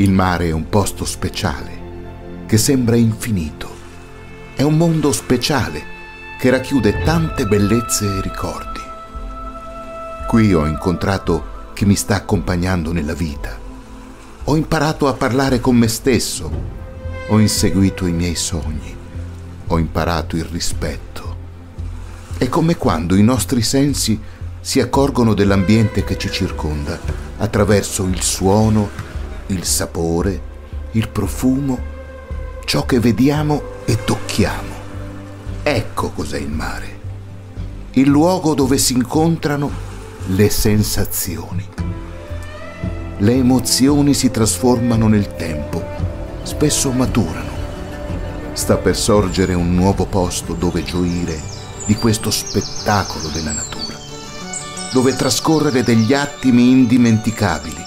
Il mare è un posto speciale, che sembra infinito. È un mondo speciale che racchiude tante bellezze e ricordi. Qui ho incontrato chi mi sta accompagnando nella vita. Ho imparato a parlare con me stesso, ho inseguito i miei sogni, ho imparato il rispetto. È come quando i nostri sensi si accorgono dell'ambiente che ci circonda attraverso il suono il sapore, il profumo, ciò che vediamo e tocchiamo. Ecco cos'è il mare, il luogo dove si incontrano le sensazioni. Le emozioni si trasformano nel tempo, spesso maturano. Sta per sorgere un nuovo posto dove gioire di questo spettacolo della natura, dove trascorrere degli attimi indimenticabili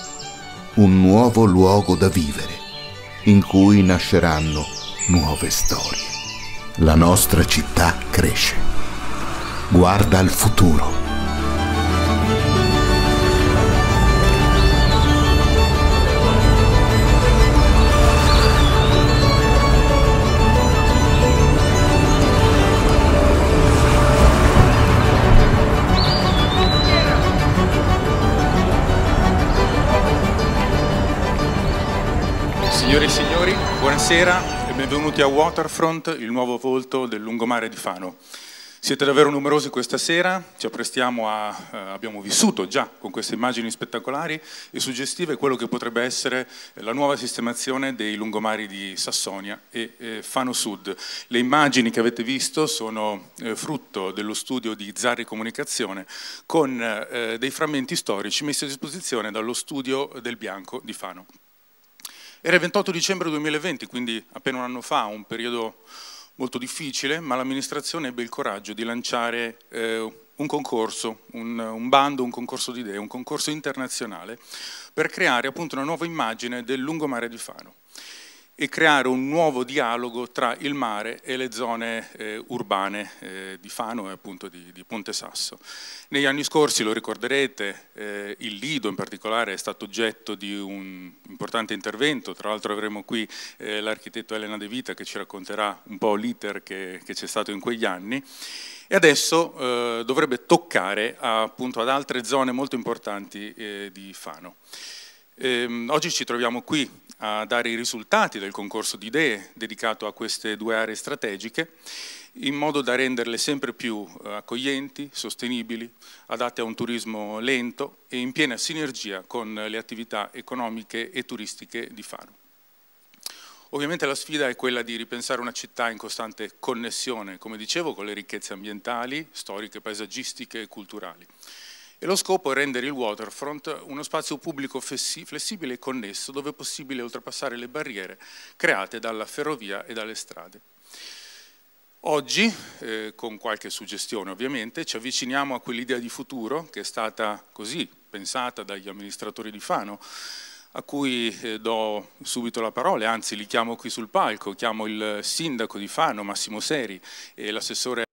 un nuovo luogo da vivere, in cui nasceranno nuove storie. La nostra città cresce. Guarda al futuro. Signore e signori, buonasera e benvenuti a Waterfront, il nuovo volto del lungomare di Fano. Siete davvero numerosi questa sera, ci apprestiamo a, eh, abbiamo vissuto già con queste immagini spettacolari e suggestive quello che potrebbe essere la nuova sistemazione dei lungomari di Sassonia e eh, Fano Sud. Le immagini che avete visto sono eh, frutto dello studio di Zarri Comunicazione con eh, dei frammenti storici messi a disposizione dallo studio del Bianco di Fano. Era il 28 dicembre 2020, quindi appena un anno fa, un periodo molto difficile, ma l'amministrazione ebbe il coraggio di lanciare eh, un concorso, un, un, bando, un concorso di idee, un concorso internazionale per creare appunto una nuova immagine del lungomare di Fano e creare un nuovo dialogo tra il mare e le zone eh, urbane eh, di Fano e appunto di, di, Ponte Sasso. Negli anni scorsi, lo ricorderete, eh, il Lido in particolare è stato oggetto di un importante intervento, tra l'altro avremo qui eh, l'architetto Elena De Vita che ci racconterà un po' l'iter che c'è stato in quegli anni e adesso eh, dovrebbe toccare appunto ad altre zone molto importanti eh, di Fano. Eh, oggi ci troviamo qui a dare i risultati del concorso di idee dedicato a queste due aree strategiche, in modo da renderle sempre più eh, accoglienti, sostenibili, adatte a un turismo lento e in piena sinergia con le attività economiche e turistiche di Faro. Ovviamente la sfida è quella di ripensare una città in costante connessione, come dicevo, con le ricchezze ambientali, storiche, paesaggistiche e culturali e lo scopo è rendere il waterfront uno spazio pubblico flessibile e connesso dove è possibile oltrepassare le barriere create dalla ferrovia e dalle strade. Oggi, eh, con qualche suggestione ovviamente, ci avviciniamo a quell'idea di futuro che è stata così pensata dagli amministratori di Fano, a cui eh, do subito la parola, anzi li chiamo qui sul palco, chiamo il sindaco di Fano, Massimo Seri, e l'assessore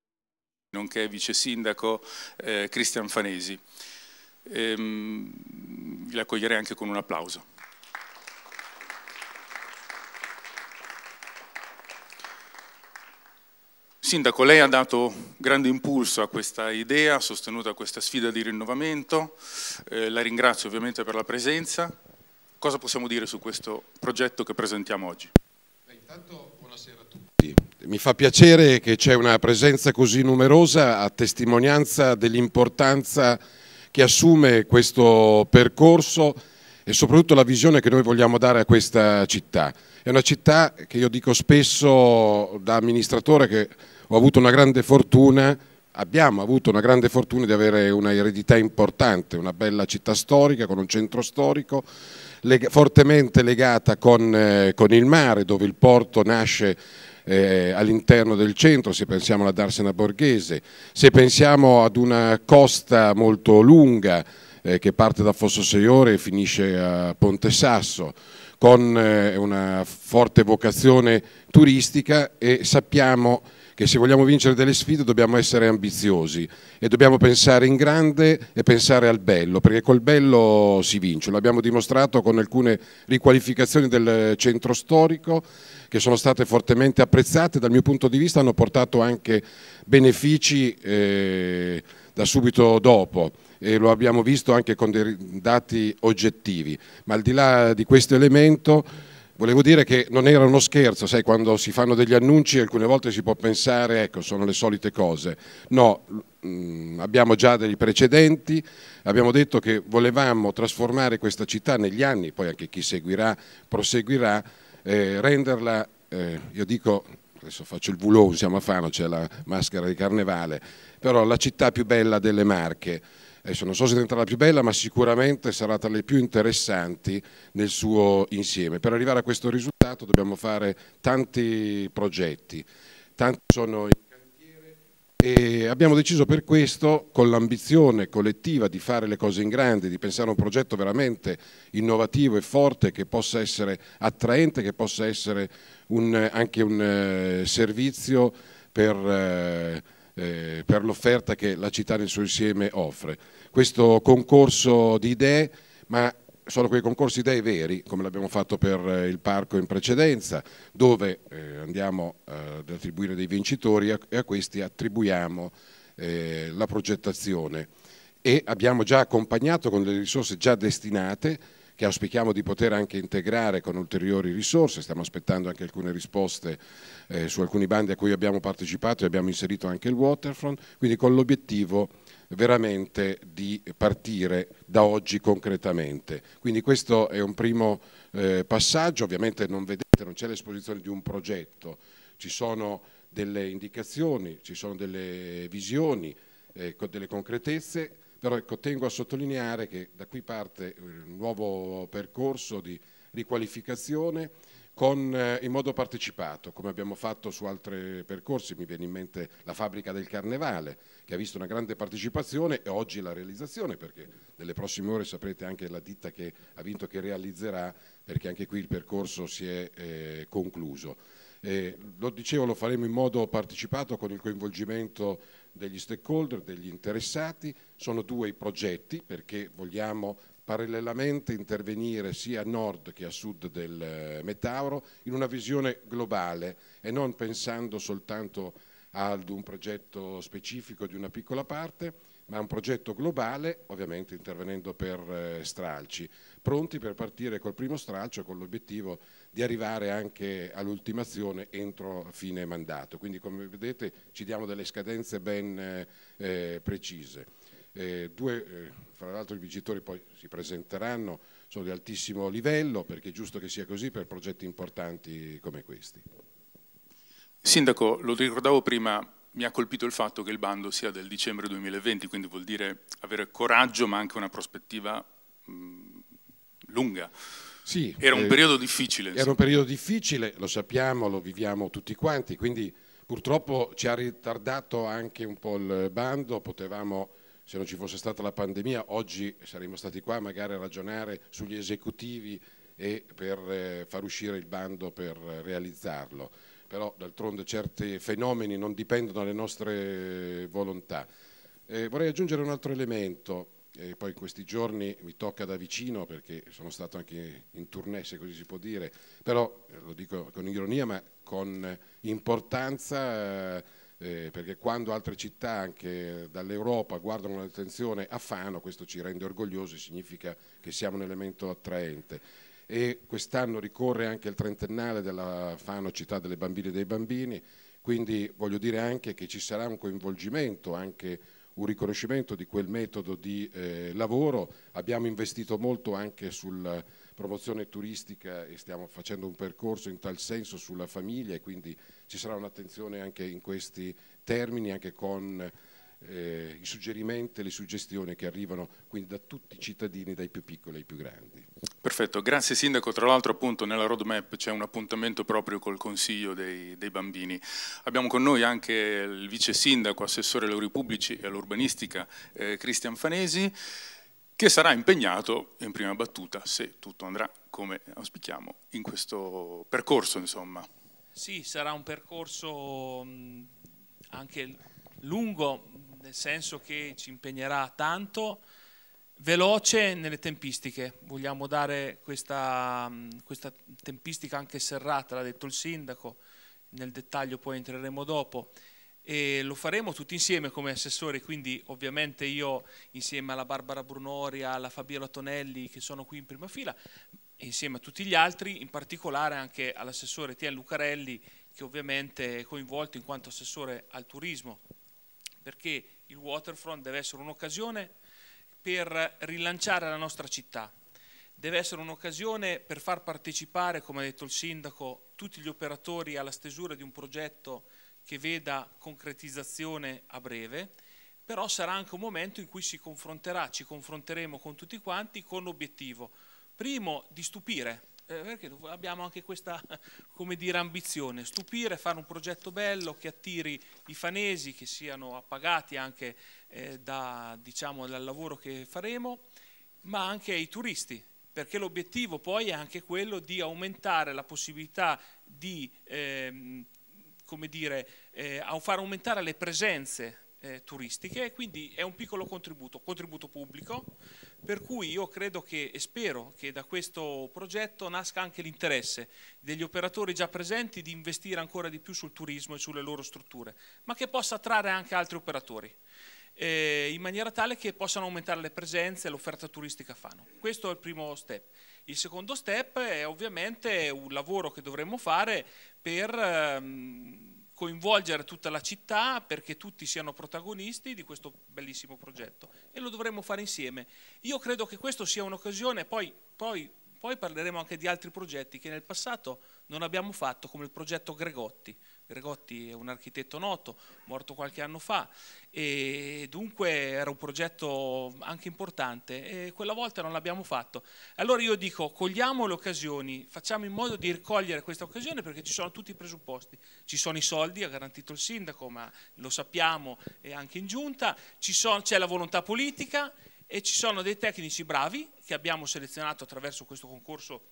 nonché vice sindaco eh, Cristian Fanesi. Ehm, vi accoglierei anche con un applauso. Sindaco, lei ha dato grande impulso a questa idea, ha sostenuto questa sfida di rinnovamento, eh, la ringrazio ovviamente per la presenza. Cosa possiamo dire su questo progetto che presentiamo oggi? Beh, intanto mi fa piacere che c'è una presenza così numerosa a testimonianza dell'importanza che assume questo percorso e soprattutto la visione che noi vogliamo dare a questa città. È una città che io dico spesso da amministratore che ho avuto una grande fortuna, abbiamo avuto una grande fortuna di avere una eredità importante, una bella città storica con un centro storico leg fortemente legata con, eh, con il mare dove il porto nasce eh, all'interno del centro, se pensiamo alla Darsena Borghese, se pensiamo ad una costa molto lunga eh, che parte da Fosso Seiore e finisce a Ponte Sasso, con eh, una forte vocazione turistica e sappiamo che se vogliamo vincere delle sfide dobbiamo essere ambiziosi e dobbiamo pensare in grande e pensare al bello, perché col bello si vince, l'abbiamo dimostrato con alcune riqualificazioni del centro storico, che sono state fortemente apprezzate, dal mio punto di vista hanno portato anche benefici eh, da subito dopo e lo abbiamo visto anche con dei dati oggettivi, ma al di là di questo elemento volevo dire che non era uno scherzo, sai quando si fanno degli annunci alcune volte si può pensare ecco sono le solite cose, no, mm, abbiamo già dei precedenti, abbiamo detto che volevamo trasformare questa città negli anni, poi anche chi seguirà proseguirà, eh, renderla, eh, io dico, adesso faccio il vulò, siamo a Fano, c'è la maschera di carnevale, però la città più bella delle Marche. Adesso non so se diventerà la più bella, ma sicuramente sarà tra le più interessanti nel suo insieme. Per arrivare a questo risultato dobbiamo fare tanti progetti, tanti sono i e abbiamo deciso per questo, con l'ambizione collettiva di fare le cose in grande, di pensare a un progetto veramente innovativo e forte che possa essere attraente, che possa essere un, anche un eh, servizio per, eh, eh per l'offerta che la città nel suo insieme offre. Questo concorso di idee, ma sono quei concorsi dei veri, come l'abbiamo fatto per eh, il parco in precedenza, dove eh, andiamo eh, ad attribuire dei vincitori e a questi attribuiamo la progettazione e abbiamo già accompagnato con delle risorse già destinate che auspichiamo di poter anche integrare con ulteriori risorse, stiamo aspettando anche alcune risposte su alcuni bandi a cui abbiamo partecipato e abbiamo inserito anche il waterfront, quindi con l'obiettivo veramente di partire da oggi concretamente. Quindi questo è un primo eh, passaggio, ovviamente non vedete, non c'è l'esposizione di un progetto, ci sono delle indicazioni, ci sono delle visioni, eh, delle concretezze, però ecco, tengo a sottolineare che da qui parte eh, il nuovo percorso di riqualificazione con, eh, in modo partecipato, come abbiamo fatto su altri percorsi, mi viene in mente la fabbrica del Carnevale, che ha visto una grande partecipazione e oggi la realizzazione, perché nelle prossime ore saprete anche la ditta che ha vinto che realizzerà, perché anche qui il percorso si è eh, concluso. Eh, lo dicevo, lo faremo in modo partecipato con il coinvolgimento degli stakeholder, degli interessati, sono due i progetti perché vogliamo parallelamente intervenire sia a nord che a sud del eh, Metauro in una visione globale e non pensando soltanto ad un progetto specifico di una piccola parte, ma un progetto globale, ovviamente intervenendo per eh, stralci, pronti per partire col primo stralcio con l'obiettivo di arrivare anche all'ultimazione entro fine mandato. Quindi come vedete ci diamo delle scadenze ben eh, eh precise eh, due, eh, fra l'altro i vincitori poi si presenteranno, sono di altissimo livello perché è giusto che sia così per progetti importanti come questi. Sindaco, lo ricordavo prima, mi ha colpito il fatto che il bando sia del dicembre 2020, quindi vuol dire avere coraggio ma anche una prospettiva mh, mm, lunga. Sì, era un eh, periodo difficile. Era un periodo difficile, lo sappiamo, lo viviamo tutti quanti, quindi purtroppo ci ha ritardato anche un po' il bando, potevamo se non ci fosse stata la pandemia oggi saremmo stati qua magari a ragionare sugli esecutivi e per eh, far uscire il bando per eh, realizzarlo, però d'altronde certi fenomeni non dipendono dalle nostre volontà. Eh, vorrei aggiungere un altro elemento, poi in questi giorni mi tocca da vicino perché sono stato anche in tournée se così si può dire, però eh, lo dico con ironia ma con importanza eh, perché quando altre città anche dall'Europa guardano l'attenzione a Fano, questo ci rende orgogliosi, significa che siamo un elemento attraente. E quest'anno ricorre anche il trentennale della Fano città delle bambine e dei bambini, quindi voglio dire anche che ci sarà un coinvolgimento, anche un riconoscimento di quel metodo di eh, lavoro. Abbiamo investito molto anche sul promozione turistica e stiamo facendo un percorso in tal senso sulla famiglia e quindi ci sarà un'attenzione anche in questi termini, anche con eh, i suggerimenti e le suggestioni che arrivano quindi da tutti i cittadini, dai più piccoli ai più grandi. Perfetto, grazie Sindaco. Tra l'altro appunto nella roadmap c'è un appuntamento proprio col Consiglio dei, dei, Bambini. Abbiamo con noi anche il Vice Sindaco, Assessore ai Lavori Pubblici e all'Urbanistica, eh, Cristian Fanesi che sarà impegnato in prima battuta, se tutto andrà come auspichiamo, in questo percorso. Insomma. Sì, sarà un percorso mm, anche lungo, nel senso che ci impegnerà tanto, veloce nelle tempistiche. Vogliamo dare questa, mm, questa tempistica anche serrata, l'ha detto il sindaco, nel dettaglio poi entreremo dopo e lo faremo tutti insieme come assessori, quindi ovviamente io insieme alla Barbara Brunori, alla Fabiola Tonelli che sono qui in prima fila, insieme a tutti gli altri, in particolare anche all'assessore Tian Lucarelli che ovviamente è coinvolto in quanto assessore al turismo, perché il waterfront deve essere un'occasione per rilanciare la nostra città, deve essere un'occasione per far partecipare, come ha detto il sindaco, tutti gli operatori alla stesura di un progetto che veda concretizzazione a breve, però sarà anche un momento in cui si confronterà, ci confronteremo con tutti quanti con l'obiettivo, primo, di stupire, eh, perché abbiamo anche questa dire, ambizione, stupire, fare un progetto bello che attiri i fanesi, che siano appagati anche eh, da, diciamo, dal lavoro che faremo, ma anche i turisti, perché l'obiettivo poi è anche quello di aumentare la possibilità di eh, come dire, eh, a far aumentare le presenze eh, turistiche e quindi è un piccolo contributo, contributo pubblico, per cui io credo che e spero che da questo progetto nasca anche l'interesse degli operatori già presenti di investire ancora di più sul turismo e sulle loro strutture, ma che possa attrarre anche altri operatori. Eh, in maniera tale che possano aumentare le presenze e l'offerta turistica fanno. Questo è il primo step. Il secondo step è ovviamente un lavoro che dovremmo fare per ehm, coinvolgere tutta la città perché tutti siano protagonisti di questo bellissimo progetto e lo dovremmo fare insieme. Io credo che questa sia un'occasione, poi, poi, poi parleremo anche di altri progetti che nel passato non abbiamo fatto come il progetto Gregotti Regotti è un architetto noto, morto qualche anno fa, e dunque era un progetto anche importante e quella volta non l'abbiamo fatto. Allora io dico, cogliamo le occasioni, facciamo in modo di ricogliere questa occasione perché ci sono tutti i presupposti, ci sono i soldi, ha garantito il sindaco, ma lo sappiamo e anche in giunta, c'è la volontà politica e ci sono dei tecnici bravi che abbiamo selezionato attraverso questo concorso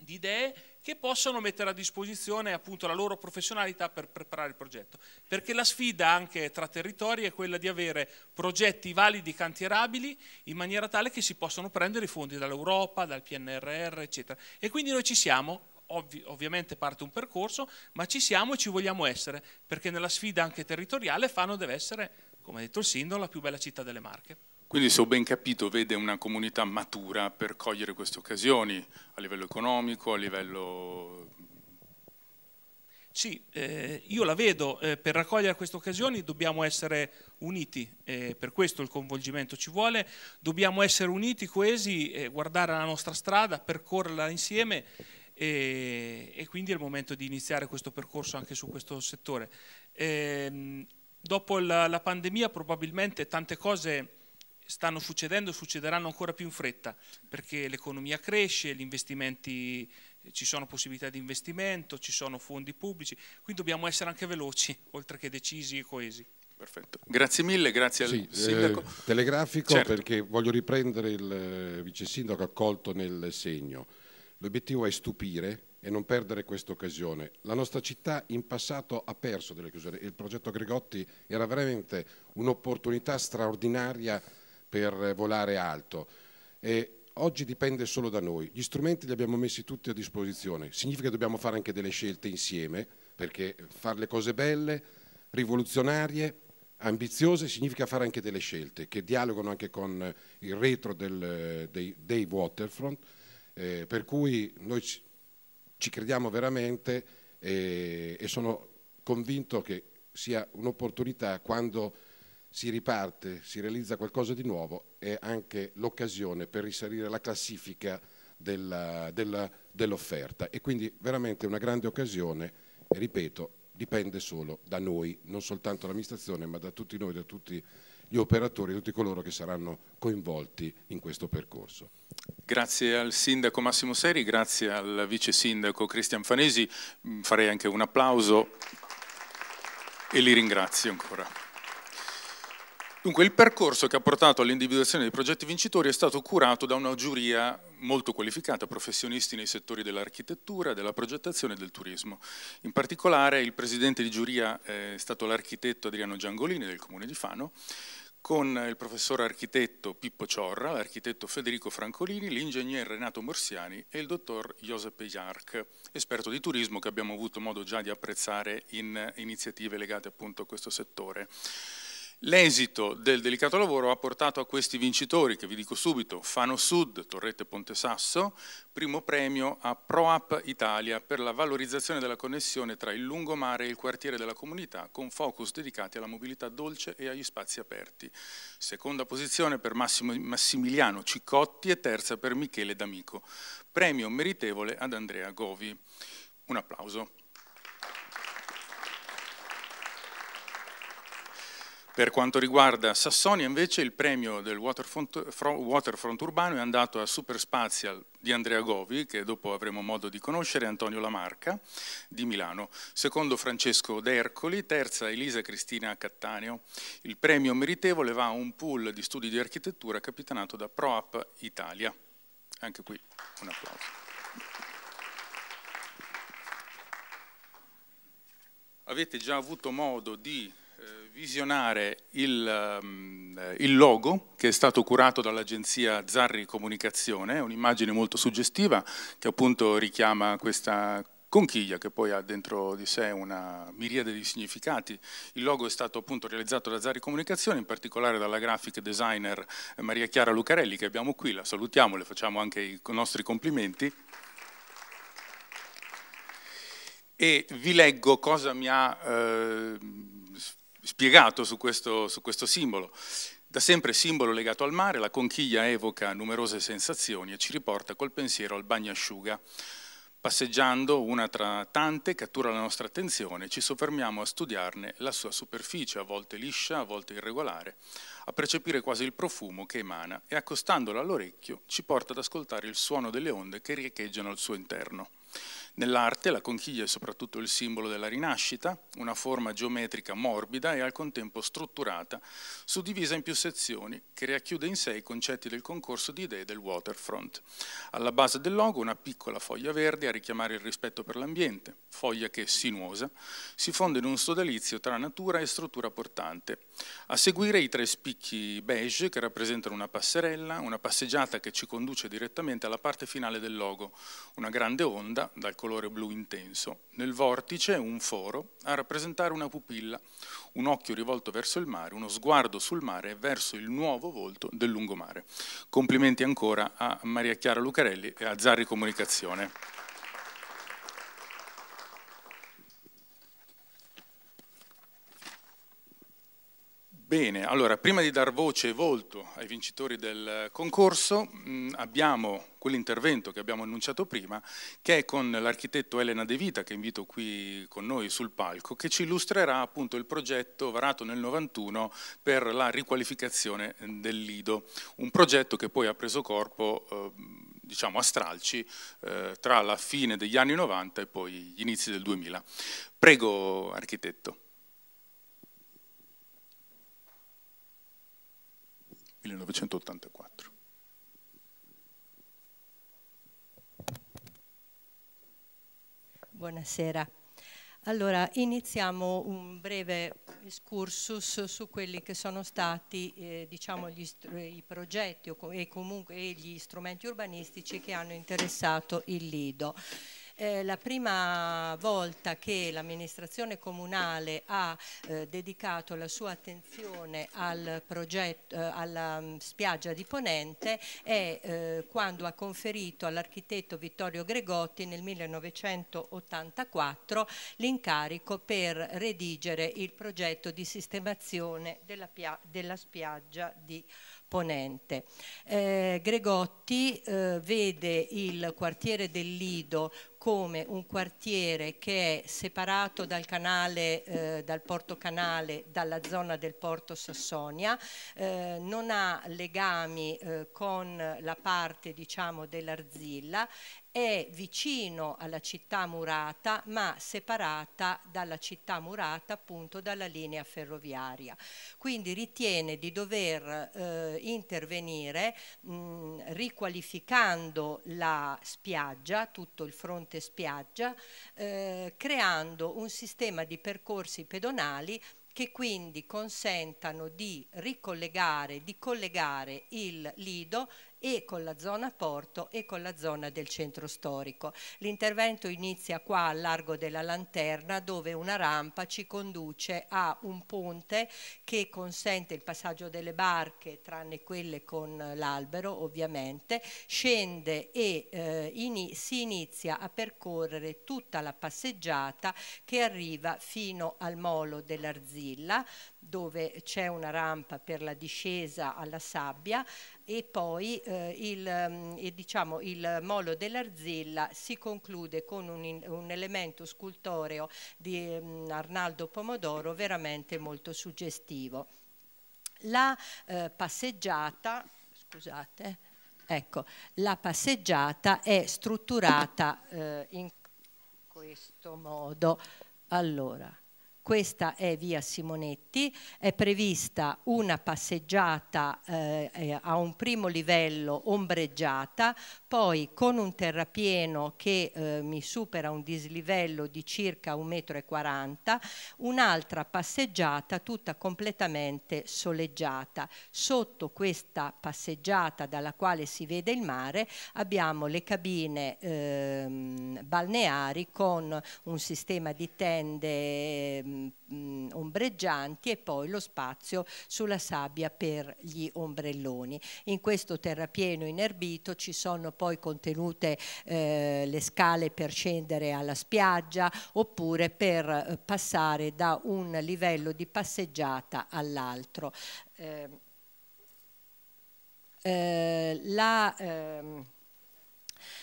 di idee che possano mettere a disposizione appunto la loro professionalità per preparare il progetto. Perché la sfida anche tra territori è quella di avere progetti validi, cantierabili, in maniera tale che si possano prendere i fondi dall'Europa, dal PNRR, eccetera. E quindi noi ci siamo, Ovvi, ovviamente parte un percorso, ma ci siamo e ci vogliamo essere, perché nella sfida anche territoriale Fano deve essere, come ha detto il sindaco, la più bella città delle Marche. Quindi se ho ben capito vede una comunità matura per cogliere queste occasioni a livello economico, a livello... Sì, eh, io la vedo, eh, per raccogliere queste occasioni dobbiamo essere uniti, eh, per questo il coinvolgimento ci vuole, dobbiamo essere uniti, coesi, guardare la nostra strada, percorrerla insieme e, e, quindi è il momento di iniziare questo percorso anche su questo settore. Ehm, dopo la, la pandemia probabilmente tante cose stanno succedendo e succederanno ancora più in fretta, perché l'economia cresce, ci sono possibilità di investimento, ci sono fondi pubblici, quindi dobbiamo essere anche veloci, oltre che decisi e coesi. Perfetto, grazie mille, grazie sì, al eh, sindaco. Eh, telegrafico certo. perché voglio riprendere il eh, vice sindaco accolto nel segno. L'obiettivo è stupire e non perdere questa occasione. La nostra città in passato ha perso delle chiusure, il progetto Gregotti era veramente un'opportunità straordinaria per volare alto. E oggi dipende solo da noi. Gli strumenti li abbiamo messi tutti a disposizione, significa che dobbiamo fare anche delle scelte insieme, perché fare le cose belle, rivoluzionarie, ambiziose significa fare anche delle scelte che dialogano anche con il retro del, dei, dei, waterfront, eh, per cui noi ci, ci crediamo veramente e, eh, e sono convinto che sia un'opportunità quando si riparte, si realizza qualcosa di nuovo, è anche l'occasione per risalire la classifica dell'offerta e quindi veramente una grande occasione, ripeto, dipende solo da noi, non soltanto l'amministrazione, ma da tutti noi, da tutti gli operatori, tutti coloro che saranno coinvolti in questo percorso. Grazie al Sindaco Massimo Seri, grazie al Vice Sindaco Cristian Fanesi, mm, farei anche un applauso e li ringrazio ancora. Dunque il percorso che ha portato all'individuazione dei progetti vincitori è stato curato da una giuria molto qualificata, professionisti nei settori dell'architettura, della progettazione e del turismo. In particolare il presidente di giuria eh, è stato l'architetto Adriano Giangolini del comune di Fano, con il professor architetto Pippo Ciorra, l'architetto Federico Francolini, l'ingegner Renato Morsiani e il dottor Josep Jark, esperto di turismo che abbiamo avuto modo già di apprezzare in iniziative legate appunto a questo settore. L'esito del delicato lavoro ha portato a questi vincitori, che vi dico subito, Fano Sud, Torrette Ponte Sasso, primo premio a ProApp Italia per la valorizzazione della connessione tra il lungomare e il quartiere della comunità, con focus dedicati alla mobilità dolce e agli spazi aperti. Seconda posizione per Massimo, Massimiliano Cicotti e terza per Michele D'Amico. Premio meritevole ad Andrea Govi. Un applauso. Per quanto riguarda Sassonia invece il premio del Waterfront, Waterfront Urbano è andato a Superspatial di Andrea Govi, che dopo avremo modo di conoscere, Antonio Lamarca di Milano, secondo Francesco D'Ercoli, terza Elisa Cristina Cattaneo. Il premio meritevole va a un pool di studi di architettura capitanato da ProApp Italia. Anche qui un applauso. Avete già avuto modo di visionare il, ehm, il, logo che è stato curato dall'agenzia Zarri Comunicazione, un'immagine molto suggestiva che appunto richiama questa conchiglia che poi ha dentro di sé una miriade di significati. Il logo è stato appunto realizzato da Zari Comunicazione, in particolare dalla graphic designer Maria Chiara Lucarelli che abbiamo qui, la salutiamo, le facciamo anche i nostri complimenti. E vi leggo cosa mi ha... Eh, spiegato su questo, su questo simbolo. Da sempre simbolo legato al mare, la conchiglia evoca numerose sensazioni e ci riporta col pensiero al bagnasciuga. Passeggiando una tra tante cattura la nostra attenzione ci soffermiamo a studiarne la sua superficie, a volte liscia, a volte irregolare, a percepire quasi il profumo che emana e accostandola all'orecchio ci porta ad ascoltare il suono delle onde che riecheggiano al suo interno. Nell'arte la conchiglia è soprattutto il simbolo della rinascita, una forma geometrica morbida e al contempo strutturata, suddivisa in più sezioni, che racchiude in sé i concetti del concorso di idee del waterfront. Alla base del logo una piccola foglia verde a richiamare il rispetto per l'ambiente, foglia che, sinuosa, si fonde in un sodalizio tra natura e struttura portante, a seguire i tre spicchi beige che rappresentano una passerella, una passeggiata che ci conduce direttamente alla parte finale del logo, una grande onda dal colore blu intenso. Nel vortice un foro a rappresentare una pupilla, un occhio rivolto verso il mare, uno sguardo sul mare e verso il nuovo volto del lungomare. Complimenti ancora a Maria Chiara Lucarelli e a Zarri Comunicazione. Bene, allora prima di dar voce e volto ai vincitori del concorso mm, abbiamo quell'intervento che abbiamo annunciato prima che è con l'architetto Elena De Vita che invito qui con noi sul palco che ci illustrerà appunto il progetto varato nel 91 per la riqualificazione del Lido, un progetto che poi ha preso corpo eh, diciamo a stralci eh, tra la fine degli anni 90 e poi gli inizi del 2000. Prego architetto. 1984. Buonasera. Allora, iniziamo un breve excursus su quelli che sono stati eh, diciamo gli, i progetti o, e comunque gli strumenti urbanistici che hanno interessato il Lido. Eh, la prima volta che l'amministrazione comunale ha eh, dedicato la sua attenzione al progetto, eh, alla mm, spiaggia di Ponente è eh, quando ha conferito all'architetto Vittorio Gregotti nel 1984 l'incarico per redigere il progetto di sistemazione della, della spiaggia di Ponente ponente. Eh, Gregotti eh, vede il quartiere del Lido come un quartiere che è separato dal, canale, eh, dal porto canale dalla zona del porto Sassonia, eh, non ha legami eh, con la parte diciamo, dell'Arzilla è vicino alla città murata ma separata dalla città murata appunto dalla linea ferroviaria. Quindi ritiene di dover eh, intervenire mh, riqualificando la spiaggia, tutto il fronte spiaggia, eh, creando un sistema di percorsi pedonali che quindi consentano di ricollegare, di collegare il lido e con la zona porto e con la zona del centro storico. L'intervento inizia qua al largo della lanterna dove una rampa ci conduce a un ponte che consente il passaggio delle barche tranne quelle con l'albero ovviamente, scende e eh, ini si inizia a percorrere tutta la passeggiata che arriva fino al molo dell'Arzilla dove c'è una rampa per la discesa alla sabbia e poi eh, il, eh, diciamo, il molo dell'Arzilla si conclude con un, un elemento scultoreo di eh, Arnaldo Pomodoro veramente molto suggestivo. La eh, passeggiata, scusate, ecco, la passeggiata è strutturata eh, in questo modo. Allora, questa è via Simonetti, è prevista una passeggiata eh, eh, a un primo livello ombreggiata, poi con un terrapieno che eh, mi supera un dislivello di circa 1,40 m, un'altra passeggiata tutta completamente soleggiata. Sotto questa passeggiata dalla quale si vede il mare abbiamo le cabine eh, balneari con un sistema di tende ehm, mh, ombreggianti e poi lo spazio sulla sabbia per gli ombrelloni. In questo terrapieno inerbito ci sono poi contenute eh, le scale per scendere alla spiaggia oppure per eh, passare da un livello di passeggiata all'altro. Ehm, eh, la, ehm,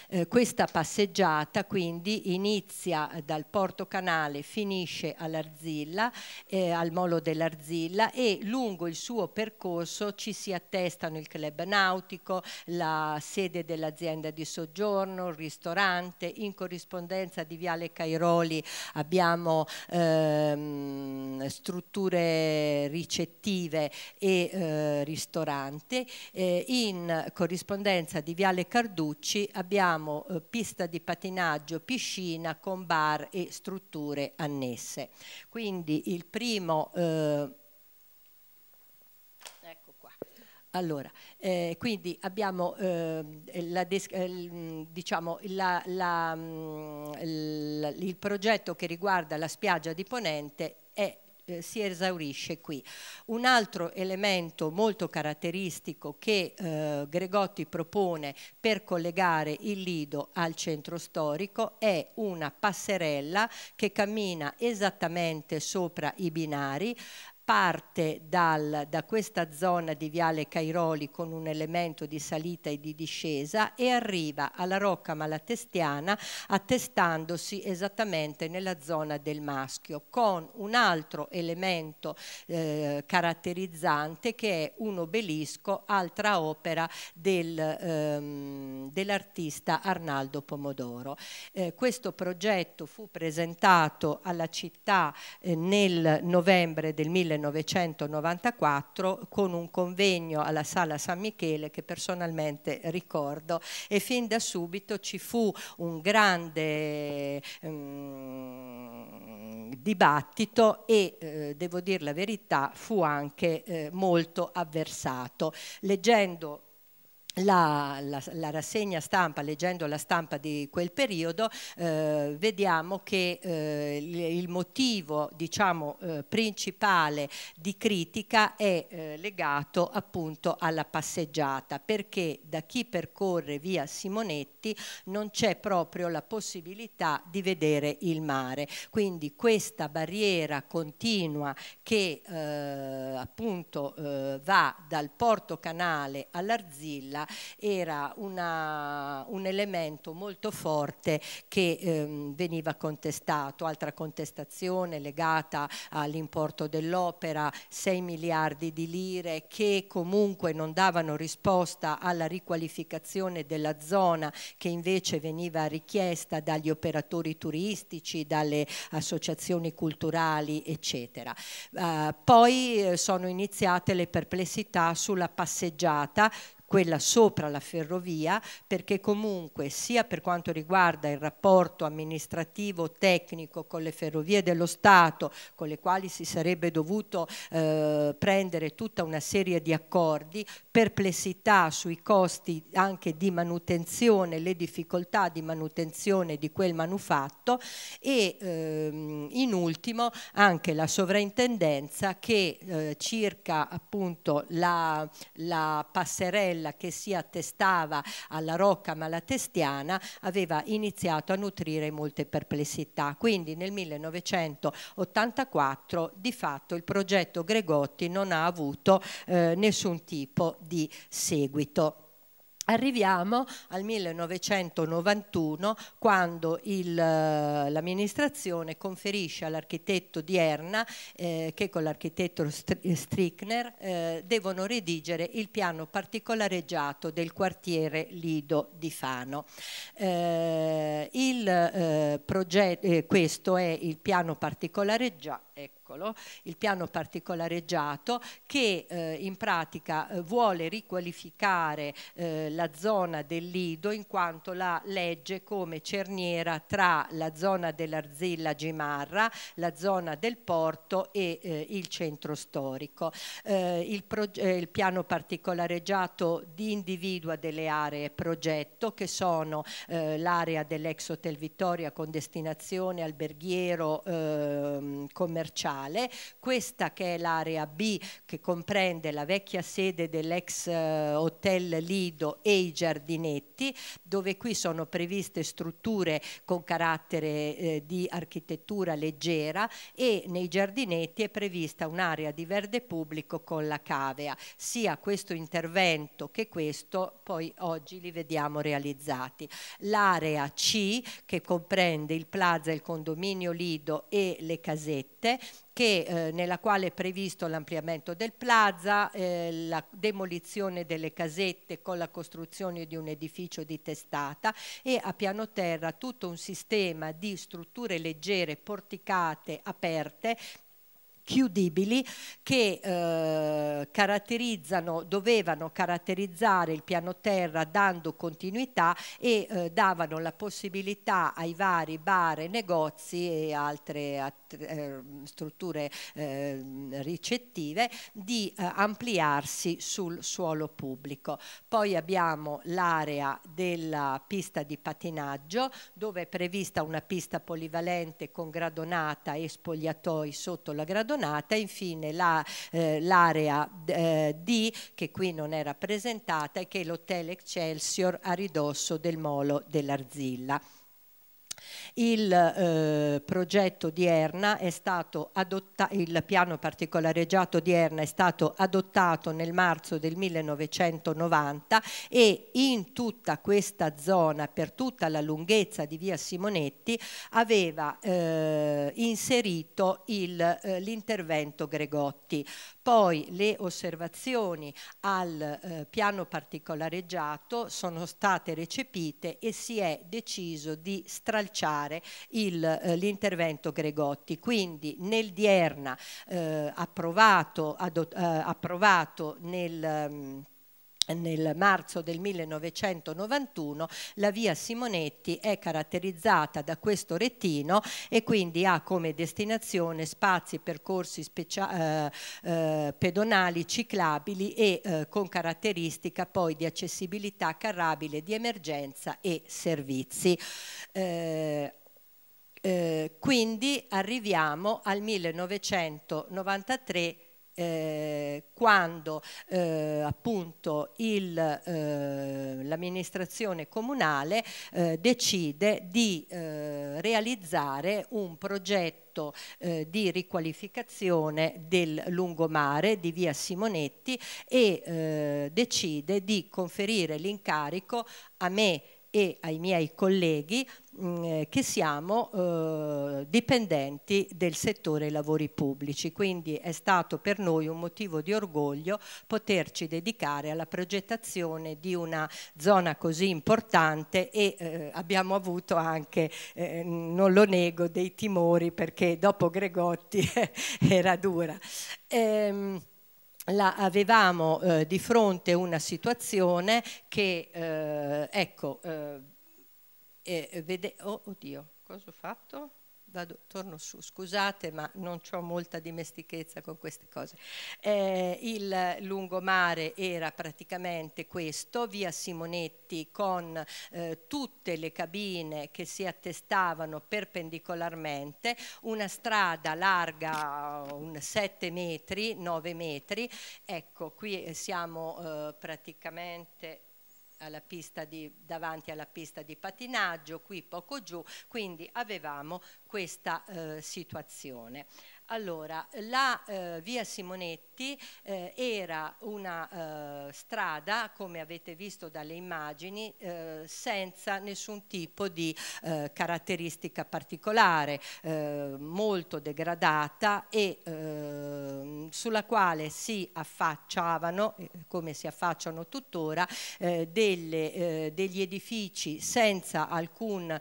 eh, questa passeggiata quindi inizia dal Porto Canale, finisce all'Arzilla, eh, al Molo dell'Arzilla e lungo il suo percorso ci si attestano il club nautico, la sede dell'azienda di soggiorno, il ristorante, in corrispondenza di Viale Cairoli abbiamo ehm, strutture ricettive e eh, ristorante, eh, in corrispondenza di Viale Carducci abbiamo abbiamo eh, pista di patinaggio, piscina con bar e strutture annesse. Quindi il primo... Eh, ecco Allora, eh, quindi abbiamo eh, la, eh, diciamo, la, la, mm, il progetto che riguarda la spiaggia di Ponente è eh, si esaurisce qui. Un altro elemento molto caratteristico che eh, Gregotti propone per collegare il Lido al centro storico è una passerella che cammina esattamente sopra i binari parte dal, da questa zona di Viale Cairoli con un elemento di salita e di discesa e arriva alla Rocca Malatestiana attestandosi esattamente nella zona del Maschio con un altro elemento eh, caratterizzante che è un obelisco, altra opera del, ehm, dell'artista Arnaldo Pomodoro. Eh, questo progetto fu presentato alla città eh, nel novembre del 1912 1994 con un convegno alla Sala San Michele che personalmente ricordo e fin da subito ci fu un grande um, dibattito e eh, devo dire la verità fu anche eh, molto avversato. Leggendo la, la, la, rassegna stampa, leggendo la stampa di quel periodo, eh, vediamo che eh, il motivo diciamo, eh, principale di critica è eh, legato appunto alla passeggiata, perché da chi percorre via Simonetti non c'è proprio la possibilità di vedere il mare. Quindi questa barriera continua che eh, appunto eh, va dal porto canale all'Arzilla era una, un elemento molto forte che ehm, veniva contestato. Altra contestazione legata all'importo dell'opera, 6 miliardi di lire che comunque non davano risposta alla riqualificazione della zona che invece veniva richiesta dagli operatori turistici, dalle associazioni culturali, eccetera. Uh, poi eh, sono iniziate le perplessità sulla passeggiata quella sopra la ferrovia, perché comunque sia per quanto riguarda il rapporto amministrativo tecnico con le ferrovie dello Stato, con le quali si sarebbe dovuto eh, prendere tutta una serie di accordi, perplessità sui costi anche di manutenzione, le difficoltà di manutenzione di quel manufatto e ehm, in ultimo anche la sovrintendenza che eh, circa appunto la, la passerella quella che si attestava alla rocca malatestiana, aveva iniziato a nutrire molte perplessità. Quindi nel 1984 di fatto il progetto Gregotti non ha avuto eh, nessun tipo di seguito. Arriviamo al 1991 quando eh, l'amministrazione conferisce all'architetto Dierna eh, che con l'architetto eh, Strickner eh, devono redigere il piano particolareggiato del quartiere Lido di Fano. Eh, il, eh, progetto, questo è il piano particolareggiato. Ecco piccolo, il piano particolareggiato, che eh, in pratica eh, vuole riqualificare eh, la zona del Lido in quanto la legge come cerniera tra la zona dell'Arzilla Gimarra, la zona del porto e eh, il centro storico. Eh, il, il, piano particolareggiato di individua delle aree progetto che sono l'area dell'ex Hotel Vittoria con destinazione alberghiero ehm, commerciale museale, questa che è l'area B che comprende la vecchia sede dell'ex eh, Hotel Lido e i giardinetti, dove qui sono previste strutture con carattere eh, di architettura leggera e nei giardinetti è prevista un'area di verde pubblico con la cavea. Sia questo intervento che questo poi oggi li vediamo realizzati. L'area C che comprende il plaza, il condominio Lido e le casette che, eh, nella quale è previsto l'ampliamento del plaza, eh, la demolizione delle casette con la costruzione di un edificio di testata e a piano terra tutto un sistema di strutture leggere, porticate, aperte chiudibili che eh, caratterizzano, dovevano caratterizzare il piano terra dando continuità e eh, davano la possibilità ai vari bar e negozi e altre eh, strutture eh, ricettive di eh, ampliarsi sul suolo pubblico. Poi abbiamo l'area della pista di patinaggio dove è prevista una pista polivalente con gradonata e spogliatoi sotto la gradonata abbandonata, infine eh, l'area la, eh, D che qui non è rappresentata e che è l'hotel Excelsior a ridosso del molo dell'Arzilla. Il eh, progetto di Erna è stato adottato, il piano particolareggiato di Erna è stato adottato nel marzo del 1990 e in tutta questa zona, per tutta la lunghezza di via Simonetti, aveva eh, inserito eh, l'intervento Gregotti. Poi le osservazioni al eh, piano particolareggiato sono state recepite e si è deciso di stralciare eh, l'intervento eh, Gregotti. Quindi nel Dierna eh, approvato, eh, approvato nel... Um, nel marzo del 1991 la via Simonetti è caratterizzata da questo retino e quindi ha come destinazione spazi, percorsi eh, eh, pedonali, ciclabili e eh, con caratteristica poi di accessibilità carrabile, di emergenza e servizi. Eh, eh, quindi arriviamo al 1993 eh, quando eh, appunto il, eh, l'amministrazione comunale eh, decide di eh, realizzare un progetto eh, di riqualificazione del lungomare di via Simonetti e decide di conferire l'incarico a me e ai miei colleghi mm, eh, che siamo eh, dipendenti del settore lavori pubblici, quindi è stato per noi un motivo di orgoglio poterci dedicare alla progettazione di una zona così importante e eh, abbiamo avuto anche, eh, non lo nego, dei timori perché dopo Gregotti era dura. Ehm, la avevamo eh, di fronte una situazione che, eh, ecco, eh, eh vede... oh, oddio, cosa ho fatto? vado, torno su, scusate ma non ho molta dimestichezza con queste cose. Eh, il lungomare era praticamente questo, via Simonetti con eh, tutte le cabine che si attestavano perpendicolarmente, una strada larga un 7 metri, 9 metri, ecco qui siamo eh, praticamente alla di, davanti alla pista di patinaggio, qui poco giù, quindi avevamo questa eh, situazione. Allora, la eh, via Simonetti eh, era una eh, strada, come avete visto dalle immagini, eh, senza nessun tipo di eh, caratteristica particolare, eh, molto degradata e ehm, sulla quale si affacciavano, come si affacciano tuttora, delle, degli edifici senza alcun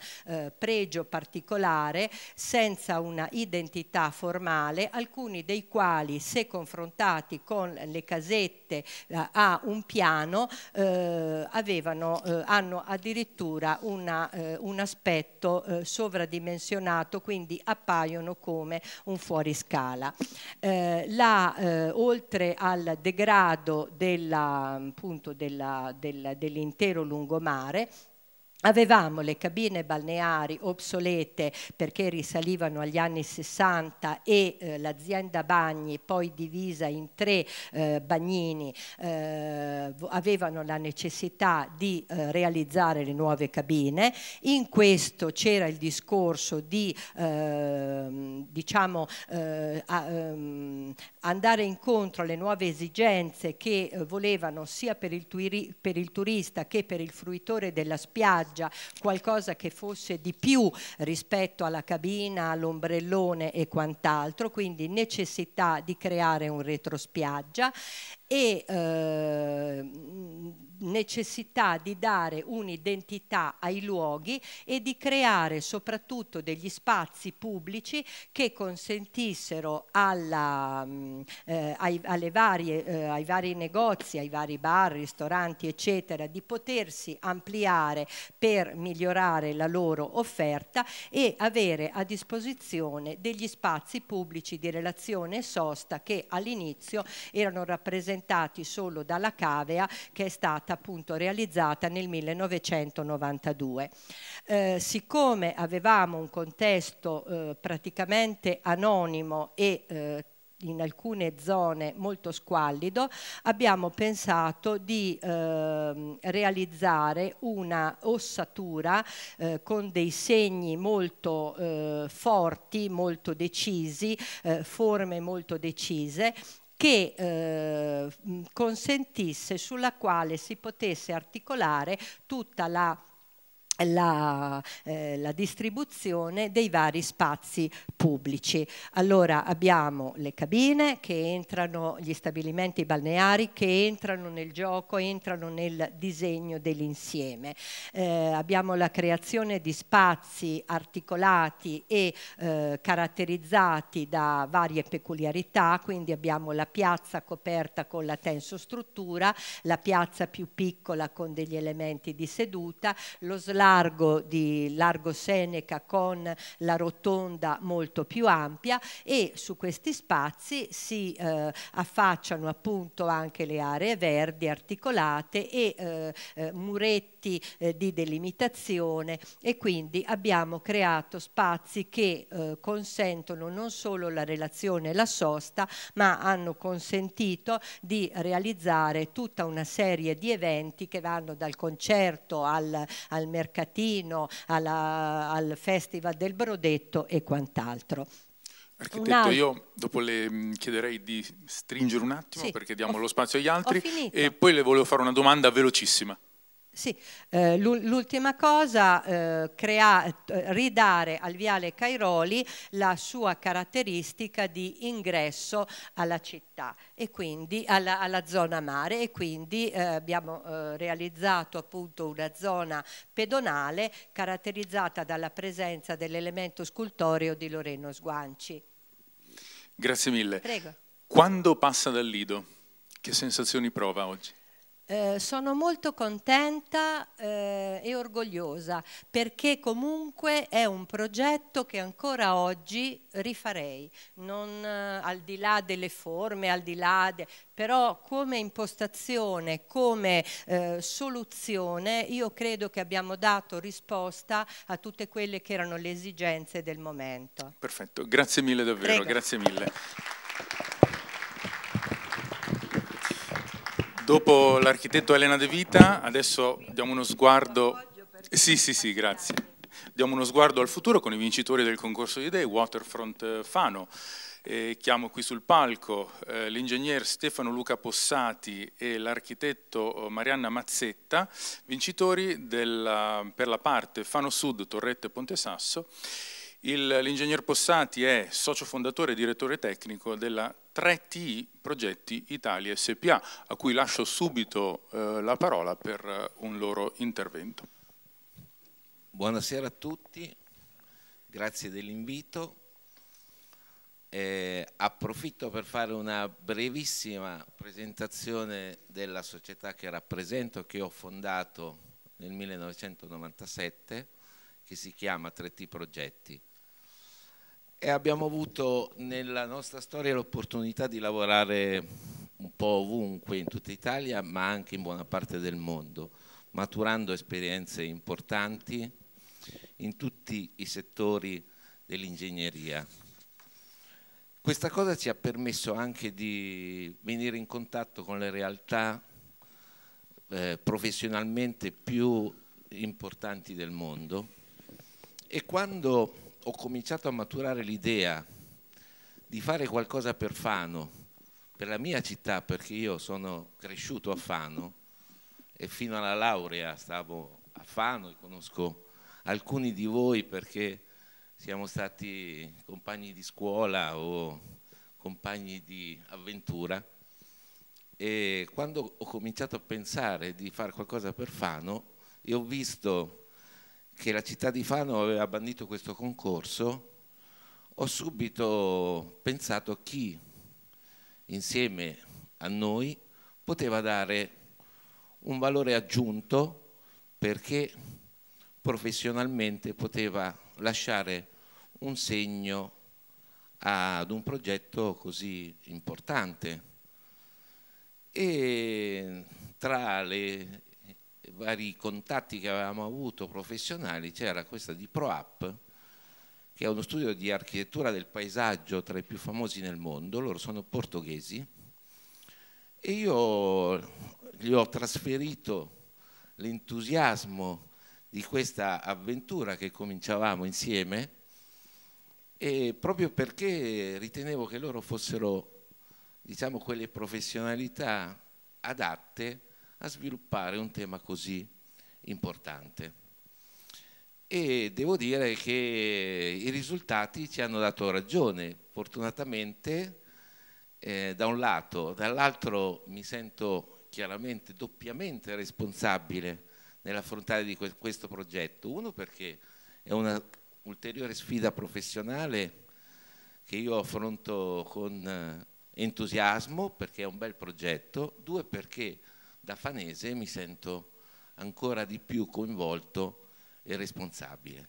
pregio particolare, senza una identità formale male, alcuni dei quali se confrontati con le casette eh, a un piano eh, avevano, eh, hanno addirittura una, eh, un aspetto eh, sovradimensionato, quindi appaiono come un fuoriscala. Eh, la, oltre al degrado dell'intero lungomare, Avevamo le cabine balneari obsolete perché risalivano agli anni 60 e eh, l'azienda bagni poi divisa in tre eh, bagnini eh, avevano la necessità di eh, realizzare le nuove cabine. In questo c'era il discorso di ehm, diciamo, eh, a, um, andare incontro alle nuove esigenze che eh, volevano sia per il, per il turista che per il fruitore della spiaggia spiaggia, qualcosa che fosse di più rispetto alla cabina, all'ombrellone e quant'altro, quindi necessità di creare un retrospiaggia e eh, necessità di dare un'identità ai luoghi e di creare soprattutto degli spazi pubblici che consentissero alla, mm, eh, ai, varie, eh, ai, vari negozi, ai vari bar, ristoranti eccetera di potersi ampliare per migliorare la loro offerta e avere a disposizione degli spazi pubblici di relazione e sosta che all'inizio erano rappresentati solo dalla cavea che è stata stata appunto realizzata nel 1992. Eh, siccome avevamo un contesto eh, praticamente anonimo e eh, in alcune zone molto squallido, abbiamo pensato di eh, realizzare una ossatura eh, con dei segni molto eh, forti, molto decisi, eh, forme molto decise che eh, consentisse, sulla quale si potesse articolare tutta la la, eh, la, distribuzione dei vari spazi pubblici. Allora abbiamo le cabine che entrano, gli stabilimenti balneari che entrano nel gioco, entrano nel disegno dell'insieme. Eh, abbiamo la creazione di spazi articolati e eh, caratterizzati da varie peculiarità, quindi abbiamo la piazza coperta con la tensostruttura, la piazza più piccola con degli elementi di seduta, lo slide largo di Largo Seneca con la rotonda molto più ampia e su questi spazi si eh, affacciano appunto anche le aree verdi articolate e eh, eh, muretti eh, di delimitazione e quindi abbiamo creato spazi che eh, consentono non solo la relazione e la sosta ma hanno consentito di realizzare tutta una serie di eventi che vanno dal concerto al, al mercato mercatino, alla, al festival del Brodetto e quant'altro. Architetto, io dopo le mm, chiederei di stringere un attimo sì, perché diamo ho, lo spazio agli altri e poi le volevo fare una domanda velocissima. Sì, eh, l'ultima cosa, eh, ridare al viale Cairoli la sua caratteristica di ingresso alla città e quindi alla, alla zona mare e quindi eh, abbiamo eh, realizzato appunto una zona pedonale caratterizzata dalla presenza dell'elemento scultoreo di Loreno Sguanci. Grazie mille. Prego. Quando passa dal Lido, che sensazioni prova oggi? Eh, sono molto contenta eh, e orgogliosa perché comunque è un progetto che ancora oggi rifarei, non eh, al di là delle forme, al di là de, però come impostazione, come eh, soluzione io credo che abbiamo dato risposta a tutte quelle che erano le esigenze del momento. Perfetto, grazie mille davvero, Prego. grazie mille. Dopo l'architetto Elena De Vita, adesso diamo uno sguardo. Sì, sì, sì, grazie. Diamo uno sguardo al futuro con i vincitori del concorso di idee, Waterfront eh, Fano. E chiamo qui sul palco eh, l'ingegner Stefano Luca Possati e l'architetto eh, Marianna Mazzetta, vincitori della, per la parte Fano Sud, Torrette e Ponte Sasso. L'ingegner Possati è socio fondatore e direttore tecnico della 3T Progetti Italia SPA, a cui lascio subito eh, la parola per eh, un loro intervento. Buonasera a tutti, grazie dell'invito. Eh, approfitto per fare una brevissima presentazione della società che rappresento, che ho fondato nel 1997, che si chiama 3T Progetti e abbiamo avuto nella nostra storia l'opportunità di lavorare un po' ovunque in tutta Italia ma anche in buona parte del mondo maturando esperienze importanti in tutti i settori dell'ingegneria. Questa cosa ci ha permesso anche di venire in contatto con le realtà eh, professionalmente più importanti del mondo e quando ho cominciato a maturare l'idea di fare qualcosa per Fano, per la mia città, perché io sono cresciuto a Fano e fino alla laurea stavo a Fano e conosco alcuni di voi perché siamo stati compagni di scuola o compagni di avventura e quando ho cominciato a pensare di fare qualcosa per Fano e ho visto che la città di Fano aveva bandito questo concorso, ho subito pensato a chi insieme a noi poteva dare un valore aggiunto perché professionalmente poteva lasciare un segno ad un progetto così importante. E tra le vari contatti che avevamo avuto professionali, c'era questa di ProApp, che è uno studio di architettura del paesaggio tra i più famosi nel mondo, loro sono portoghesi, e io gli ho trasferito l'entusiasmo di questa avventura che cominciavamo insieme e proprio perché ritenevo che loro fossero diciamo quelle professionalità adatte a sviluppare un tema così importante. E devo dire che i risultati ci hanno dato ragione, fortunatamente eh, da un lato, dall'altro mi sento chiaramente doppiamente responsabile nell'affrontare di questo progetto. Uno perché è un'ulteriore sfida professionale che io affronto con eh, entusiasmo perché è un bel progetto, due perché da fanese mi sento ancora di più coinvolto e responsabile.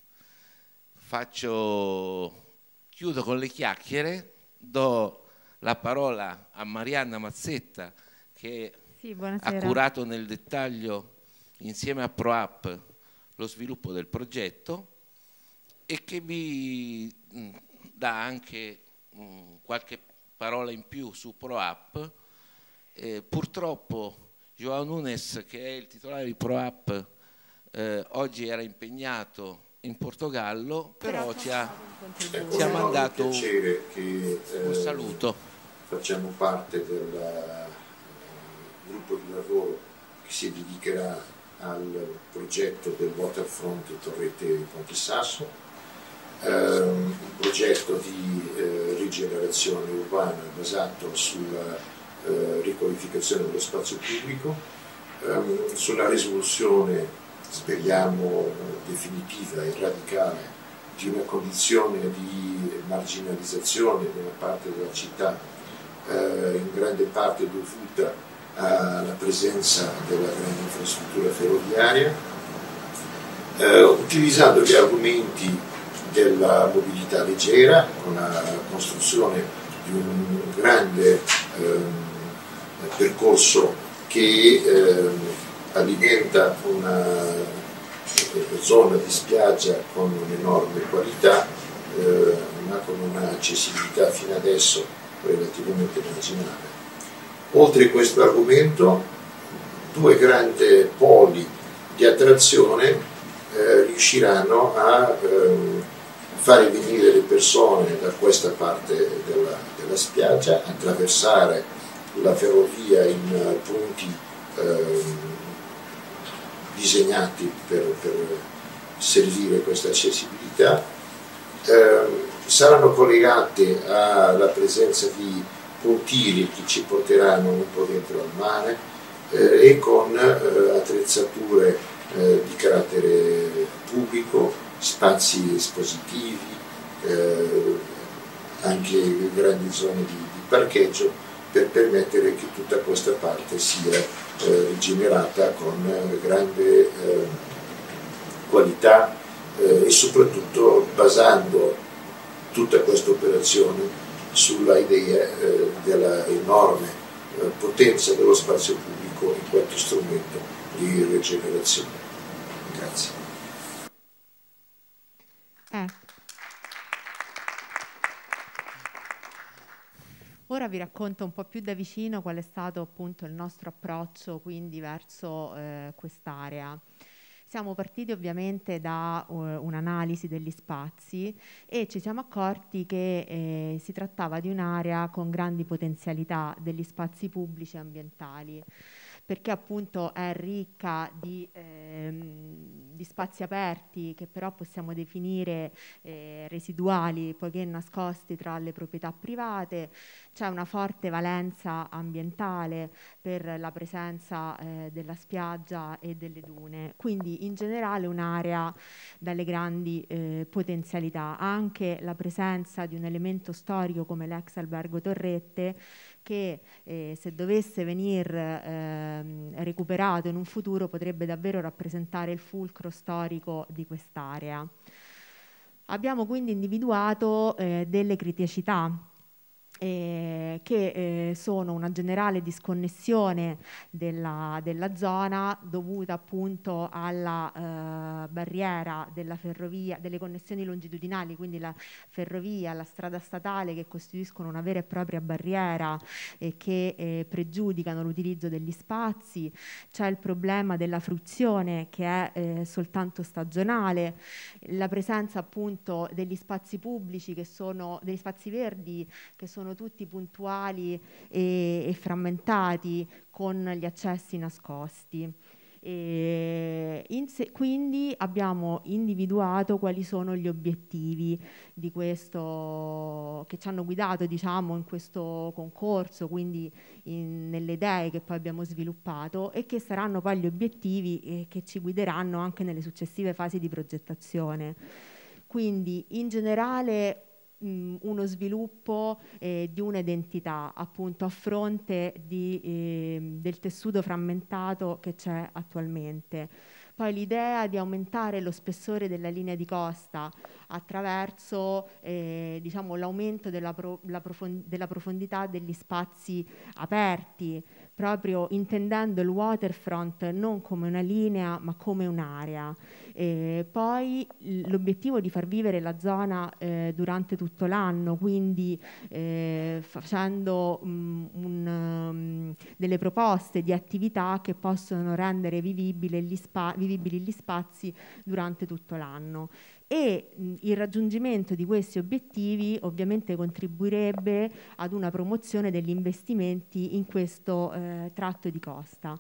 Faccio, chiudo con le chiacchiere, do la parola a Marianna Mazzetta che sì, ha curato nel dettaglio insieme a ProApp lo sviluppo del progetto e che vi mm, dà anche mm, qualche parola in più su ProApp. Eh, purtroppo Joao Nunes, che è il titolare di Pro eh, oggi era impegnato in Portogallo, però ci ha, ci ha mandato un, che, eh, un saluto. Facciamo parte del uh, gruppo di lavoro che si dedicherà al progetto del waterfront Torrete Ponte Sasso, eh, un progetto di eh, rigenerazione urbana basato sulla eh, riqualificazione dello spazio pubblico, ehm, sulla risoluzione, speriamo, eh, definitiva e radicale di una condizione di marginalizzazione della parte della città eh, in grande parte dovuta alla presenza della grande infrastruttura ferroviaria, eh, utilizzando gli argomenti della mobilità leggera con la costruzione di un grande eh, percorso che eh, alimenta una eh, zona di spiaggia con un'enorme qualità, eh, ma con un'accessibilità fino adesso relativamente marginale. Oltre questo argomento, due grandi poli di attrazione eh, riusciranno a ehm, fare venire le persone da questa parte della, della spiaggia, attraversare la ferrovia in eh, punti ehm, disegnati per, per, servire questa accessibilità, ehm, saranno collegate alla presenza di pontili che ci porteranno un po' dentro al mare eh, e con eh, attrezzature eh, di carattere pubblico, spazi espositivi, eh, anche grandi zone di, di parcheggio per permettere che tutta questa parte sia eh, rigenerata con eh, grande eh, qualità eh, e soprattutto basando tutta questa operazione sulla idea eh, dell'enorme enorme eh, potenza dello spazio pubblico in quanto strumento di rigenerazione. Grazie. Ora vi racconto un po' più da vicino qual è stato appunto il nostro approccio quindi verso eh, quest'area. Siamo partiti ovviamente da uh, un'analisi degli spazi e ci siamo accorti che eh, si trattava di un'area con grandi potenzialità degli spazi pubblici e ambientali perché appunto è ricca di ehm, di spazi aperti che però possiamo definire eh, residuali poiché nascosti tra le proprietà private, c'è una forte valenza ambientale per la presenza eh, della spiaggia e delle dune, quindi in generale un'area dalle grandi eh, potenzialità, anche la presenza di un elemento storico come l'ex albergo Torrette che eh, se dovesse venir eh, recuperato in un futuro potrebbe davvero rappresentare il fulcro storico di quest'area. Abbiamo quindi individuato eh, delle criticità eh, che eh, sono una generale disconnessione della, della zona dovuta appunto alla eh, barriera ferrovia, delle connessioni longitudinali, quindi la ferrovia, la strada statale che costituiscono una vera e propria barriera e eh, che eh, pregiudicano l'utilizzo degli spazi, c'è il problema della fruzione che è eh, soltanto stagionale, la presenza appunto degli spazi pubblici che sono, degli spazi verdi che sono sono tutti puntuali e, e frammentati con gli accessi nascosti. Se, quindi abbiamo individuato quali sono gli obiettivi di questo, che ci hanno guidato diciamo, in questo concorso, quindi in, nelle idee che poi abbiamo sviluppato e che saranno poi gli obiettivi eh, che ci guideranno anche nelle successive fasi di progettazione. Quindi in generale mh, uno sviluppo eh, di un'identità appunto a fronte di, eh, del tessuto frammentato che c'è attualmente. Poi l'idea di aumentare lo spessore della linea di costa attraverso eh, diciamo, l'aumento della, pro profond della profondità degli spazi aperti, proprio intendendo il waterfront non come una linea ma come un'area. Eh, poi l'obiettivo è di far vivere la zona eh, durante tutto l'anno, quindi eh, facendo mh, mm, un, mh, mm, delle proposte di attività che possono rendere gli vivibili gli spazi durante tutto l'anno e il raggiungimento di questi obiettivi ovviamente contribuirebbe ad una promozione degli investimenti in questo eh, tratto di costa.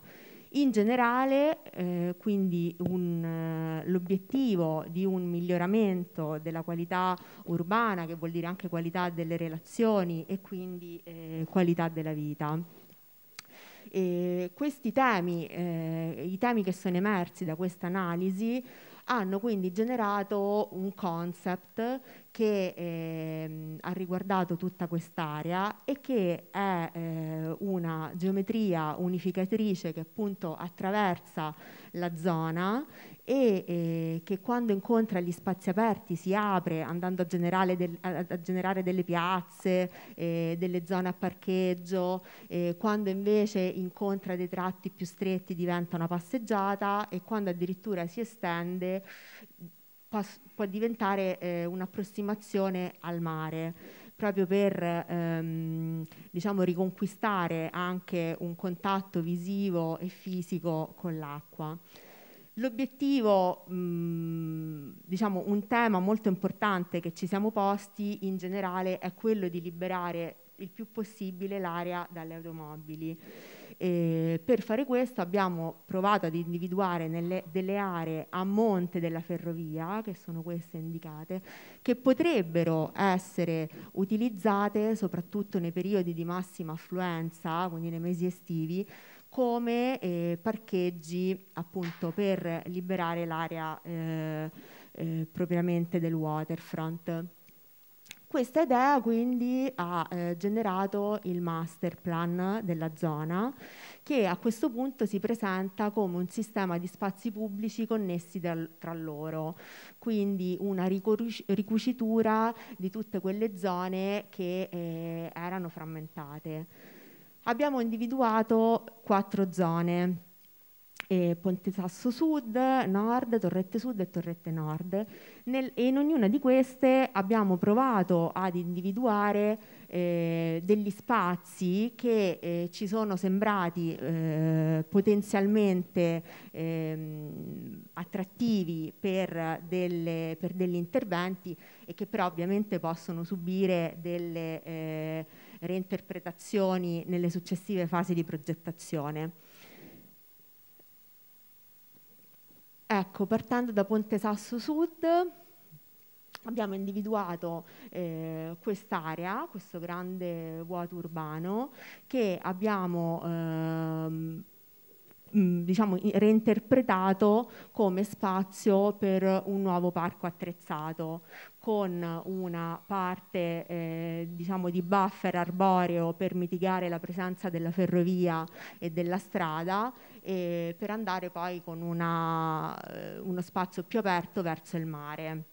In generale, eh, quindi eh, l'obiettivo di un miglioramento della qualità urbana, che vuol dire anche qualità delle relazioni e quindi eh, qualità della vita. E questi temi, eh, i temi che sono emersi da questa analisi, hanno quindi generato un concept che eh, ha riguardato tutta quest'area e che è eh, una geometria unificatrice che appunto attraversa la zona e eh, che quando incontra gli spazi aperti si apre andando a, del, a, a generare delle piazze, eh, delle zone a parcheggio, eh, quando invece incontra dei tratti più stretti diventa una passeggiata e quando addirittura si estende può diventare eh, un'approssimazione al mare, proprio per ehm, diciamo, riconquistare anche un contatto visivo e fisico con l'acqua. L'obiettivo, mhmm, diciamo, un tema molto importante che ci siamo posti in generale è quello di liberare il più possibile l'area dalle automobili. E per fare questo abbiamo provato ad individuare nelle, delle aree a monte della ferrovia, che sono queste indicate, che potrebbero essere utilizzate soprattutto nei periodi di massima affluenza, quindi nei mesi estivi, come eh, parcheggi appunto per liberare l'area eh, eh, propriamente del waterfront. Questa idea quindi ha eh, generato il master plan della zona che a questo punto si presenta come un sistema di spazi pubblici connessi tra loro, quindi una ricucitura di tutte quelle zone che eh, erano frammentate. Abbiamo individuato quattro zone eh, Ponte Sasso Sud, Nord, Torrette Sud e Torrette Nord. Nel, e in ognuna di queste abbiamo provato ad individuare eh, degli spazi che eh, ci sono sembrati eh, potenzialmente ehm, attrattivi per, delle, per, degli interventi e che però ovviamente possono subire delle eh, reinterpretazioni nelle successive fasi di progettazione. Ecco, partendo da Ponte Sasso Sud abbiamo individuato eh, quest'area, questo grande vuoto urbano che abbiamo ehm, diciamo, reinterpretato come spazio per un nuovo parco attrezzato con una parte eh, diciamo di buffer arboreo per mitigare la presenza della ferrovia e della strada e per andare poi con una, eh, uno spazio più aperto verso il mare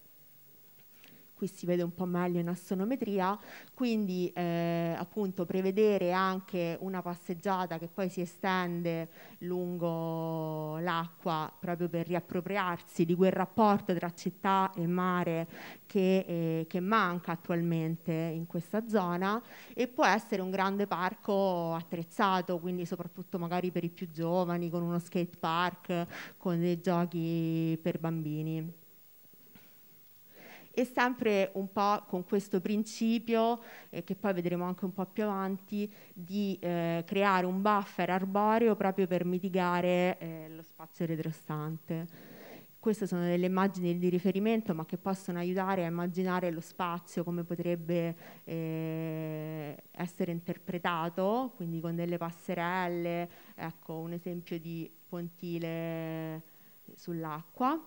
qui si vede un po' meglio in assonometria, quindi eh, appunto prevedere anche una passeggiata che poi si estende lungo l'acqua proprio per riappropriarsi di quel rapporto tra città e mare che, eh, che manca attualmente in questa zona e può essere un grande parco attrezzato, quindi soprattutto magari per i più giovani, con uno skate park, con dei giochi per bambini e sempre un po' con questo principio, eh, che poi vedremo anche un po' più avanti, di eh, creare un buffer arboreo proprio per mitigare eh, lo spazio retrostante. Queste sono delle immagini di riferimento ma che possono aiutare a immaginare lo spazio come potrebbe eh, essere interpretato, quindi con delle passerelle, ecco un esempio di pontile eh, sull'acqua.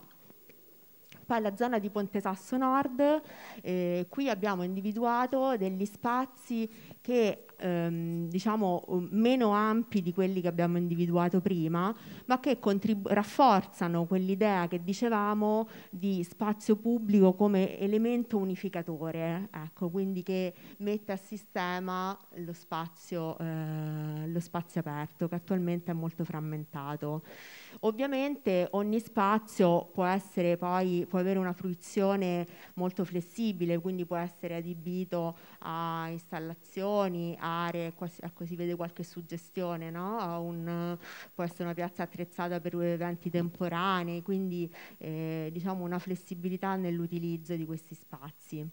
Poi la zona di Ponte Sasso Nord, eh, qui abbiamo individuato degli spazi che ehm, diciamo meno ampi di quelli che abbiamo individuato prima, ma che rafforzano quell'idea che dicevamo di spazio pubblico come elemento unificatore, ecco, quindi che mette a sistema lo spazio, eh, lo spazio aperto che attualmente è molto frammentato. Ovviamente ogni spazio può, poi, può avere una fruizione molto flessibile, quindi può essere adibito a installazioni, aree, a così vede qualche suggestione, no? un, può essere una piazza attrezzata per eventi temporanei, quindi eh, diciamo una flessibilità nell'utilizzo di questi spazi.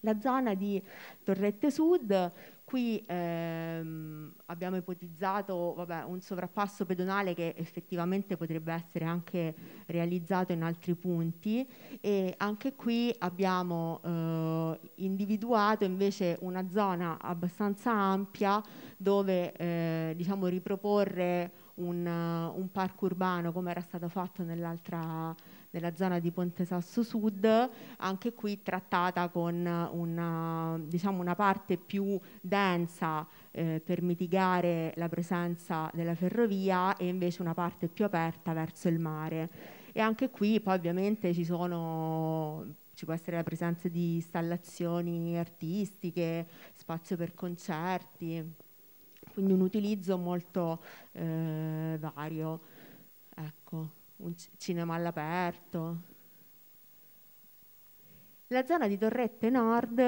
La zona di Torrette Sud, qui ehm, abbiamo ipotizzato vabbè, un sovrappasso pedonale che effettivamente potrebbe essere anche realizzato in altri punti e anche qui abbiamo eh, individuato invece una zona abbastanza ampia dove eh, diciamo, riproporre un, un parco urbano come era stato fatto nell'altra nella zona di Ponte Sasso Sud, anche qui trattata con una, diciamo una parte più densa eh, per mitigare la presenza della ferrovia e invece una parte più aperta verso il mare. E anche qui poi ovviamente ci sono ci può essere la presenza di installazioni artistiche, spazio per concerti, quindi un utilizzo molto eh, vario. Ecco un cinema all'aperto. La zona di Torrette Nord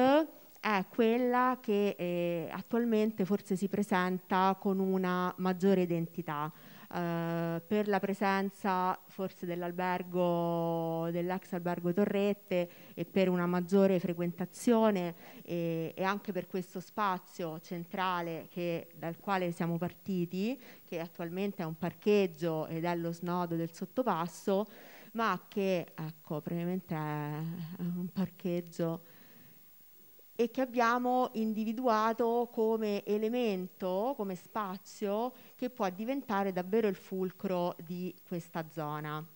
è quella che eh, attualmente forse si presenta con una maggiore identità. Eh, per la presenza forse dell'albergo dell'ex albergo Torrette e per una maggiore frequentazione e, e anche per questo spazio centrale che, dal quale siamo partiti, che attualmente è un parcheggio ed è lo snodo del sottopasso, ma che ecco, probabilmente è un parcheggio e che abbiamo individuato come elemento, come spazio che può diventare davvero il fulcro di questa zona.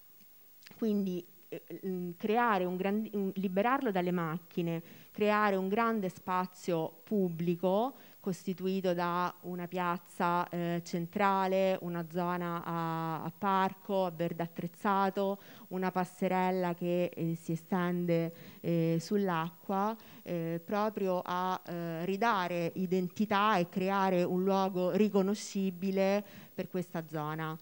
Quindi eh, mm, creare un grandi, liberarlo dalle macchine, creare un grande spazio pubblico costituito da una piazza eh, centrale, una zona a, a, parco, a verde attrezzato, una passerella che eh, si estende eh, sull'acqua, eh, proprio a eh, ridare identità e creare un luogo riconoscibile per questa zona.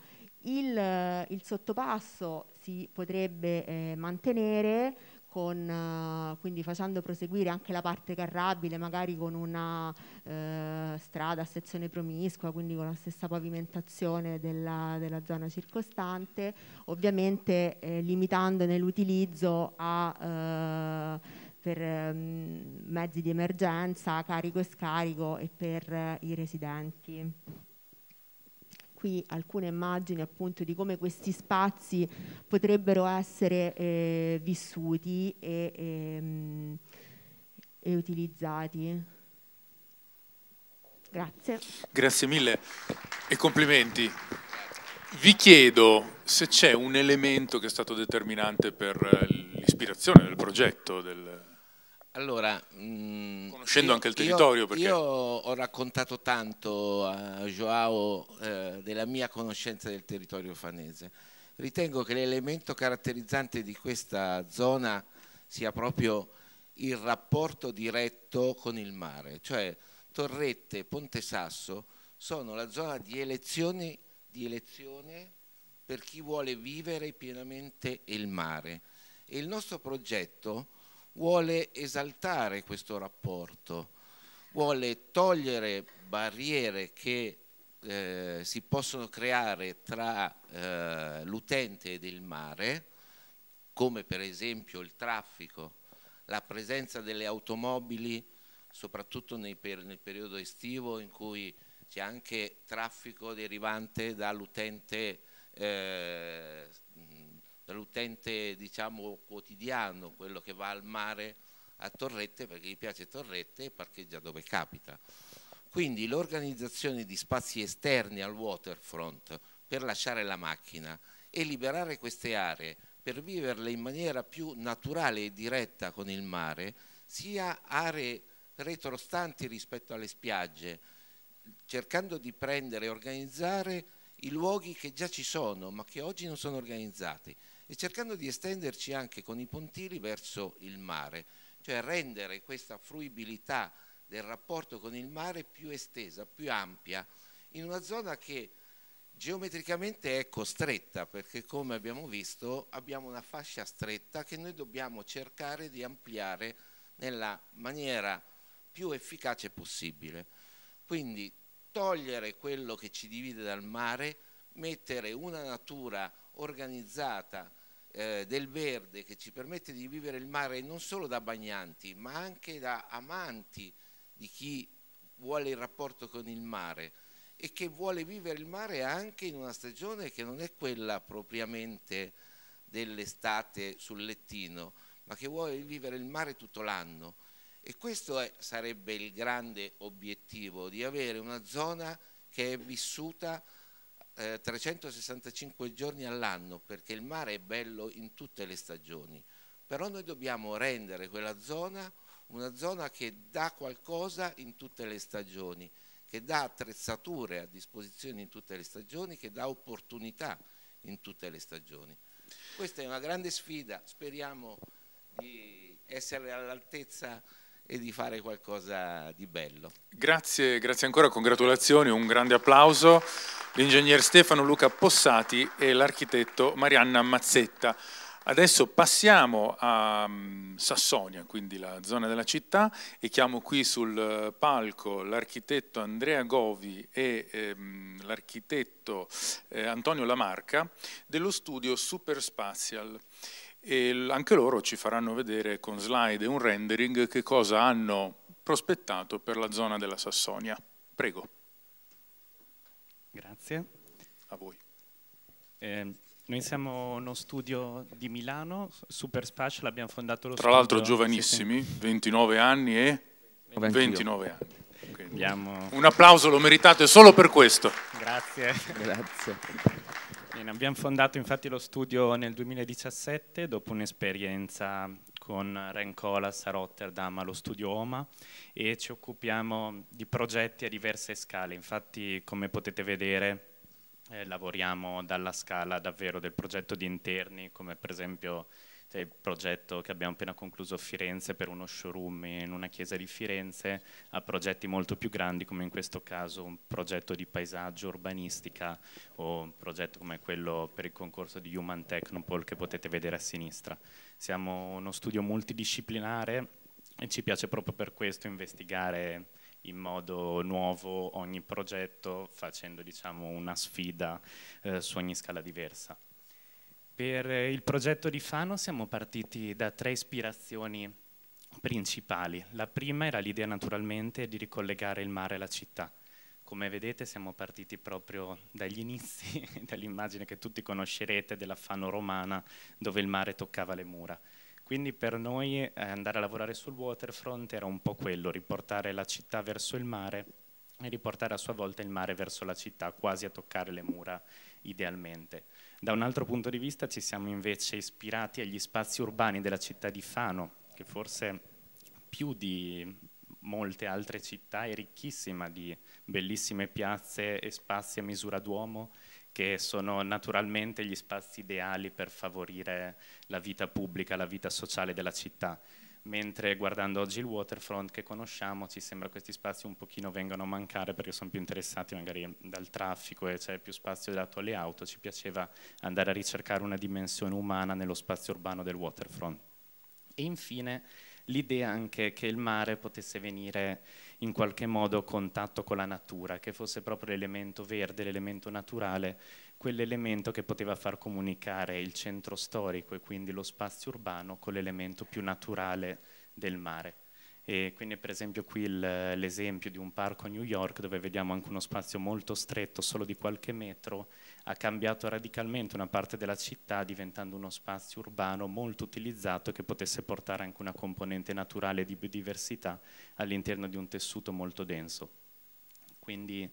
Il, il, sottopasso si potrebbe eh, mantenere con, eh, quindi facendo proseguire anche la parte carrabile, magari con una eh, strada a sezione promiscua, quindi con la stessa pavimentazione della, della zona circostante, ovviamente eh, limitandone l'utilizzo a eh, per mm, mezzi di emergenza, carico e scarico e per eh, i residenti qui alcune immagini appunto di come questi spazi potrebbero essere eh, vissuti e, e, ehm, e utilizzati. Grazie. Grazie mille e complimenti. Vi chiedo se c'è un elemento che è stato determinante per eh, l'ispirazione del progetto, del, allora, mh, mm, conoscendo io, anche il territorio, io, perché... io ho raccontato tanto a Joao eh, della mia conoscenza del territorio fanese. Ritengo che l'elemento caratterizzante di questa zona sia proprio il rapporto diretto con il mare, cioè Torrette e Ponte Sasso sono la zona di elezione, di elezione per chi vuole vivere pienamente il mare. E il nostro progetto vuole esaltare questo rapporto, vuole togliere barriere che eh, si possono creare tra eh, l'utente ed il mare, come per esempio il traffico, la presenza delle automobili, soprattutto per nel periodo estivo in cui c'è anche traffico derivante dall'utente eh, dall'utente diciamo, quotidiano, quello che va al mare a Torrette perché gli piace Torrette e parcheggia dove capita. Quindi l'organizzazione di spazi esterni al waterfront per lasciare la macchina e liberare queste aree per viverle in maniera più naturale e diretta con il mare, sia aree retrostanti rispetto alle spiagge, cercando di prendere e organizzare i luoghi che già ci sono ma che oggi non sono organizzati e cercando di estenderci anche con i pontili verso il mare, cioè rendere questa fruibilità del rapporto con il mare più estesa, più ampia, in una zona che geometricamente è costretta perché come abbiamo visto abbiamo una fascia stretta che noi dobbiamo cercare di ampliare nella maniera più efficace possibile. Quindi togliere quello che ci divide dal mare, mettere una natura organizzata eh, del verde che ci permette di vivere il mare non solo da bagnanti ma anche da amanti di chi vuole il rapporto con il mare e che vuole vivere il mare anche in una stagione che non è quella propriamente dell'estate sul lettino, ma che vuole vivere il mare tutto l'anno. E questo è, sarebbe il grande obiettivo, di avere una zona che è vissuta 365 eh, giorni all'anno perché il mare è bello in tutte le stagioni, però noi dobbiamo rendere quella zona una zona che dà qualcosa in tutte le stagioni, che dà attrezzature a disposizione in tutte le stagioni, che dà opportunità in tutte le stagioni. Questa è una grande sfida, speriamo di essere all'altezza e di fare qualcosa di bello. Grazie, grazie ancora, congratulazioni, un grande applauso l'ingegner Stefano Luca Possati e l'architetto Marianna Mazzetta. Adesso passiamo a mm, Sassonia, quindi la zona della città, e chiamo qui sul eh, palco l'architetto Andrea Govi e ehm, l'architetto eh, Antonio Lamarca dello studio Superspatial. E anche loro ci faranno vedere con slide e un rendering che cosa hanno prospettato per la zona della Sassonia. Prego. Grazie. A voi. Eh, noi siamo uno studio di Milano, Super Spash, l'abbiamo fondato lo Tra l'altro giovanissimi, 29 anni e 29, 29 anni. Abbiamo... Un applauso lo meritate solo per questo. Grazie. Grazie. Bene, abbiamo fondato infatti lo studio nel 2017 dopo un'esperienza con Ren Colas a Rotterdam allo studio OMA e ci occupiamo di progetti a diverse scale, infatti come potete vedere eh, lavoriamo dalla scala davvero del progetto di interni come per esempio il progetto che abbiamo appena concluso a Firenze per uno showroom in una chiesa di Firenze, a progetti molto più grandi come in questo caso un progetto di paesaggio urbanistica o un progetto come quello per il concorso di Human Technopole che potete vedere a sinistra. Siamo uno studio multidisciplinare e ci piace proprio per questo investigare in modo nuovo ogni progetto facendo diciamo, una sfida eh, su ogni scala diversa. Per il progetto di Fano siamo partiti da tre ispirazioni principali. La prima era l'idea naturalmente di ricollegare il mare alla città. Come vedete siamo partiti proprio dagli inizi, dall'immagine che tutti conoscerete della Fano romana dove il mare toccava le mura. Quindi per noi eh, andare a lavorare sul waterfront era un po' quello, riportare la città verso il mare e riportare a sua volta il mare verso la città, quasi a toccare le mura idealmente. Da un altro punto di vista ci siamo invece ispirati agli spazi urbani della città di Fano, che forse più di molte altre città è ricchissima di bellissime piazze e spazi a misura d'uomo che sono naturalmente gli spazi ideali per favorire la vita pubblica, la vita sociale della città mentre guardando oggi il waterfront che conosciamo ci sembra questi spazi un pochino vengano a mancare perché sono più interessati magari dal traffico e c'è più spazio dato alle auto, ci piaceva andare a ricercare una dimensione umana nello spazio urbano del waterfront. E infine l'idea anche che il mare potesse venire in qualche modo a contatto con la natura, che fosse proprio l'elemento verde, l'elemento naturale quell'elemento che poteva far comunicare il centro storico e quindi lo spazio urbano con l'elemento più naturale del mare. E quindi per esempio qui l'esempio di un parco a New York dove vediamo anche uno spazio molto stretto, solo di qualche metro, ha cambiato radicalmente una parte della città diventando uno spazio urbano molto utilizzato che potesse portare anche una componente naturale di biodiversità all'interno di un tessuto molto denso. Quindi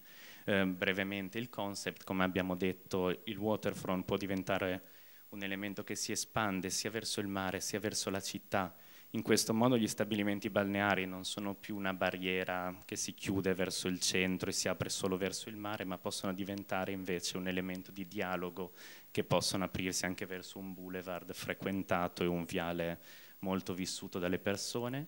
Ehm, brevemente il concept, come abbiamo detto il waterfront può diventare un elemento che si espande sia verso il mare sia verso la città, in questo modo gli stabilimenti balneari non sono più una barriera che si chiude verso il centro e si apre solo verso il mare, ma possono diventare invece un elemento di dialogo che possono aprirsi anche verso un boulevard frequentato e un viale molto vissuto dalle persone.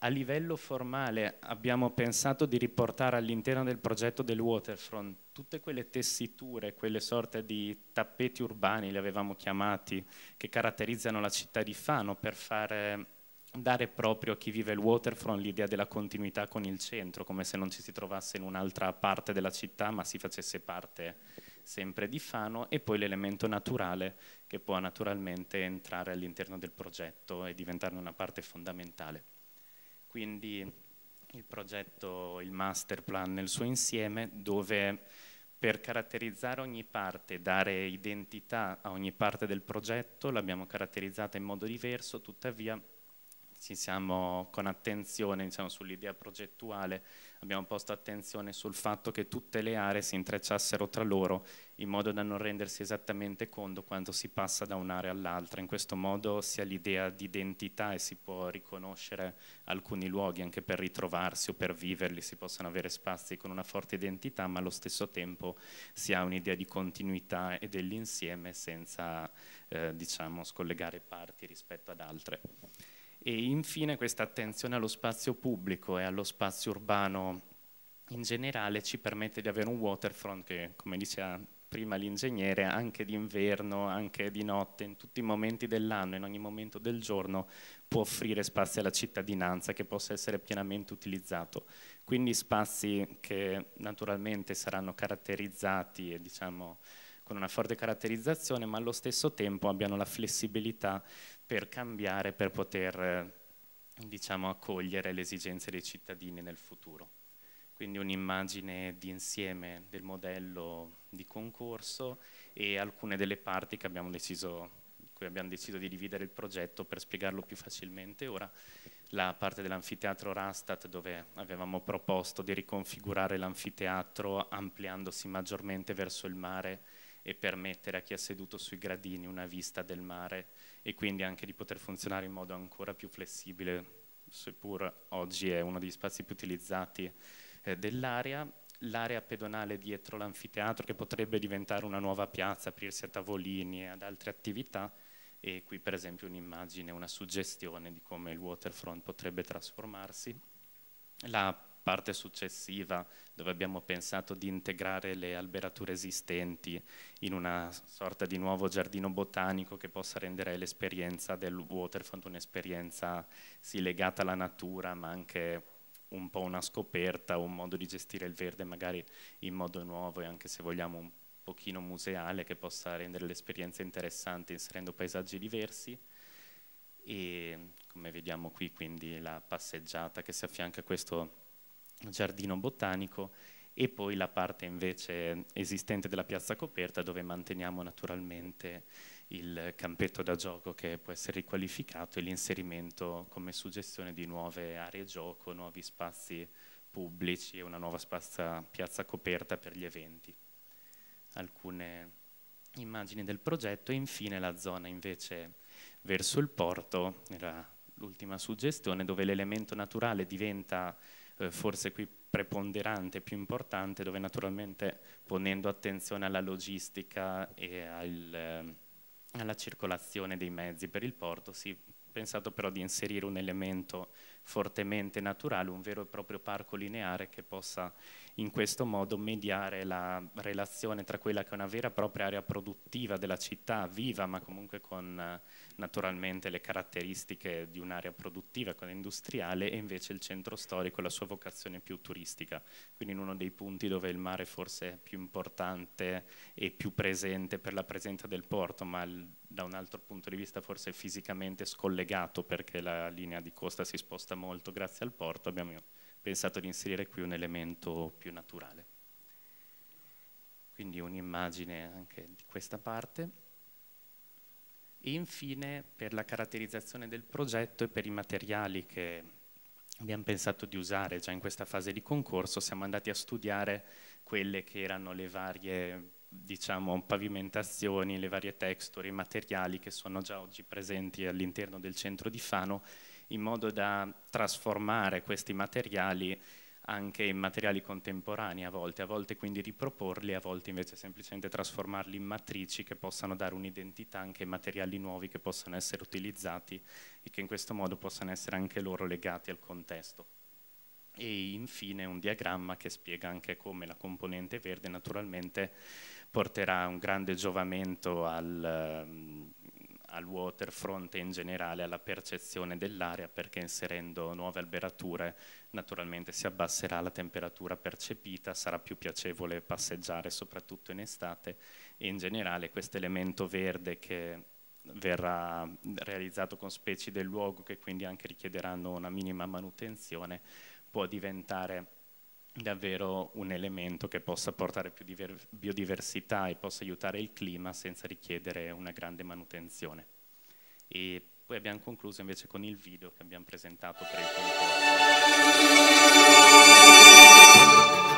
A livello formale abbiamo pensato di riportare all'interno del progetto del waterfront tutte quelle tessiture, quelle sorte di tappeti urbani, li avevamo chiamati, che caratterizzano la città di Fano per fare, dare proprio a chi vive il waterfront l'idea della continuità con il centro, come se non ci si trovasse in un'altra parte della città ma si facesse parte sempre di Fano e poi l'elemento naturale che può naturalmente entrare all'interno del progetto e diventarne una parte fondamentale quindi il progetto, il master plan nel suo insieme, dove per caratterizzare ogni parte, dare identità a ogni parte del progetto, l'abbiamo caratterizzata in modo diverso, tuttavia ci siamo con attenzione diciamo, sull'idea progettuale, abbiamo posto attenzione sul fatto che tutte le aree si intrecciassero tra loro in modo da non rendersi esattamente conto quando si passa da un'area all'altra. In questo modo si ha l'idea di identità e si può riconoscere alcuni luoghi anche per ritrovarsi o per viverli, si possono avere spazi con una forte identità, ma allo stesso tempo si ha un'idea di continuità e dell'insieme senza eh, diciamo, scollegare parti rispetto ad altre e infine questa attenzione allo spazio pubblico e allo spazio urbano in generale ci permette di avere un waterfront che, come diceva prima l'ingegnere, anche d'inverno, anche di notte, in tutti i momenti dell'anno, in ogni momento del giorno, può offrire spazi alla cittadinanza che possa essere pienamente utilizzato. Quindi spazi che naturalmente saranno caratterizzati e diciamo con una forte caratterizzazione, ma allo stesso tempo abbiano la flessibilità per cambiare, per poter eh, diciamo, accogliere le esigenze dei cittadini nel futuro. Quindi un'immagine di insieme del modello di concorso e alcune delle parti che abbiamo deciso cui abbiamo deciso di dividere il progetto per spiegarlo più facilmente ora, la parte dell'anfiteatro Rastat dove avevamo proposto di riconfigurare l'anfiteatro ampliandosi maggiormente verso il mare e permettere a chi è seduto sui gradini una vista del mare e quindi anche di poter funzionare in modo ancora più flessibile, seppur oggi è uno degli spazi più utilizzati eh, dell'area, l'area pedonale dietro l'anfiteatro che potrebbe diventare una nuova piazza, aprirsi a tavolini e ad altre attività e qui per esempio un'immagine, una suggestione di come il waterfront potrebbe trasformarsi. La parte successiva dove abbiamo pensato di integrare le alberature esistenti in una sorta di nuovo giardino botanico che possa rendere l'esperienza del Waterfront un'esperienza sì legata alla natura ma anche un po' una scoperta, un modo di gestire il verde magari in modo nuovo e anche se vogliamo un pochino museale che possa rendere l'esperienza interessante inserendo paesaggi diversi e come vediamo qui quindi la passeggiata che si affianca a questo giardino botanico e poi la parte invece esistente della piazza coperta dove manteniamo naturalmente il campetto da gioco che può essere riqualificato e l'inserimento come suggestione di nuove aree gioco, nuovi spazi pubblici e una nuova spazza, piazza coperta per gli eventi. Alcune immagini del progetto e infine la zona invece verso il porto, era l'ultima suggestione, dove l'elemento naturale diventa eh, forse qui preponderante, più importante, dove naturalmente ponendo attenzione alla logistica e al, eh, alla circolazione dei mezzi per il porto, si è pensato però di inserire un elemento fortemente naturale, un vero e proprio parco lineare che possa in questo modo mediare la relazione tra quella che è una vera e propria area produttiva della città, viva ma comunque con eh, naturalmente le caratteristiche di un'area produttiva, quella industriale, e invece il centro storico e la sua vocazione più turistica. Quindi in uno dei punti dove il mare forse è più importante e più presente per la presenza del porto, ma il, da un altro punto di vista forse fisicamente scollegato perché la linea di costa si sposta molto grazie al porto, abbiamo pensato di inserire qui un elemento più naturale. Quindi un'immagine anche di questa parte. E infine per la caratterizzazione del progetto e per i materiali che abbiamo pensato di usare già in questa fase di concorso, siamo andati a studiare quelle che erano le varie diciamo, pavimentazioni, le varie texture, i materiali che sono già oggi presenti all'interno del centro di Fano in modo da trasformare questi materiali anche in materiali contemporanei a volte, a volte quindi riproporli, a volte invece semplicemente trasformarli in matrici che possano dare un'identità anche ai materiali nuovi che possano essere utilizzati e che in questo modo possano essere anche loro legati al contesto. E infine un diagramma che spiega anche come la componente verde naturalmente porterà un grande giovamento al, al waterfront e in generale alla percezione dell'area perché inserendo nuove alberature naturalmente si abbasserà la temperatura percepita, sarà più piacevole passeggiare soprattutto in estate e in generale questo elemento verde che verrà realizzato con specie del luogo che quindi anche richiederanno una minima manutenzione può diventare davvero un elemento che possa portare più biodiversità e possa aiutare il clima senza richiedere una grande manutenzione. E poi abbiamo concluso invece con il video che abbiamo presentato per il concorso.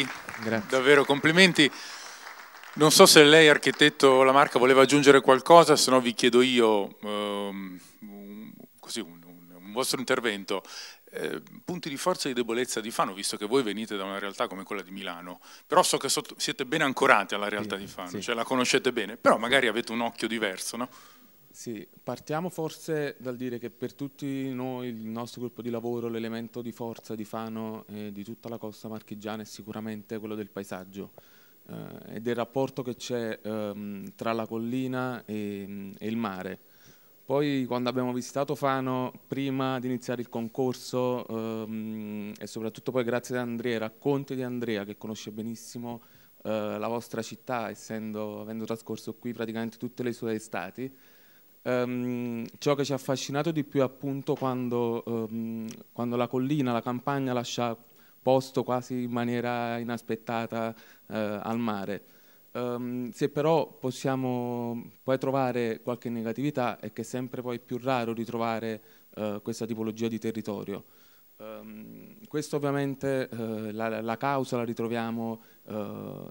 complimenti, Grazie. davvero complimenti. Non so se lei, architetto Lamarca, voleva aggiungere qualcosa, se no vi chiedo io um, così, un, un, un, vostro intervento. Eh, punti di forza e di debolezza di Fano, visto che voi venite da una realtà come quella di Milano, però so che sotto, siete ben ancorati alla realtà sì, di Fano, sì. cioè la conoscete bene, però magari avete un occhio diverso, no? Sì, partiamo forse dal dire che per tutti noi il nostro gruppo di lavoro l'elemento di forza di Fano e eh, di tutta la costa marchigiana è sicuramente quello del paesaggio eh, e del rapporto che c'è ehm, tra la collina e, e, il mare. Poi quando abbiamo visitato Fano, prima di iniziare il concorso ehm, e soprattutto poi grazie ad Andrea, racconti di Andrea che conosce benissimo eh, la vostra città, essendo, avendo trascorso qui praticamente tutte le sue estati, Um, ciò che ci ha affascinato di più è appunto quando, um, quando, la collina, la campagna lascia posto quasi in maniera inaspettata uh, al mare. Um, se però possiamo poi trovare qualche negatività è che è sempre poi più raro ritrovare uh, questa tipologia di territorio. questo ovviamente uh, la, la, causa la ritroviamo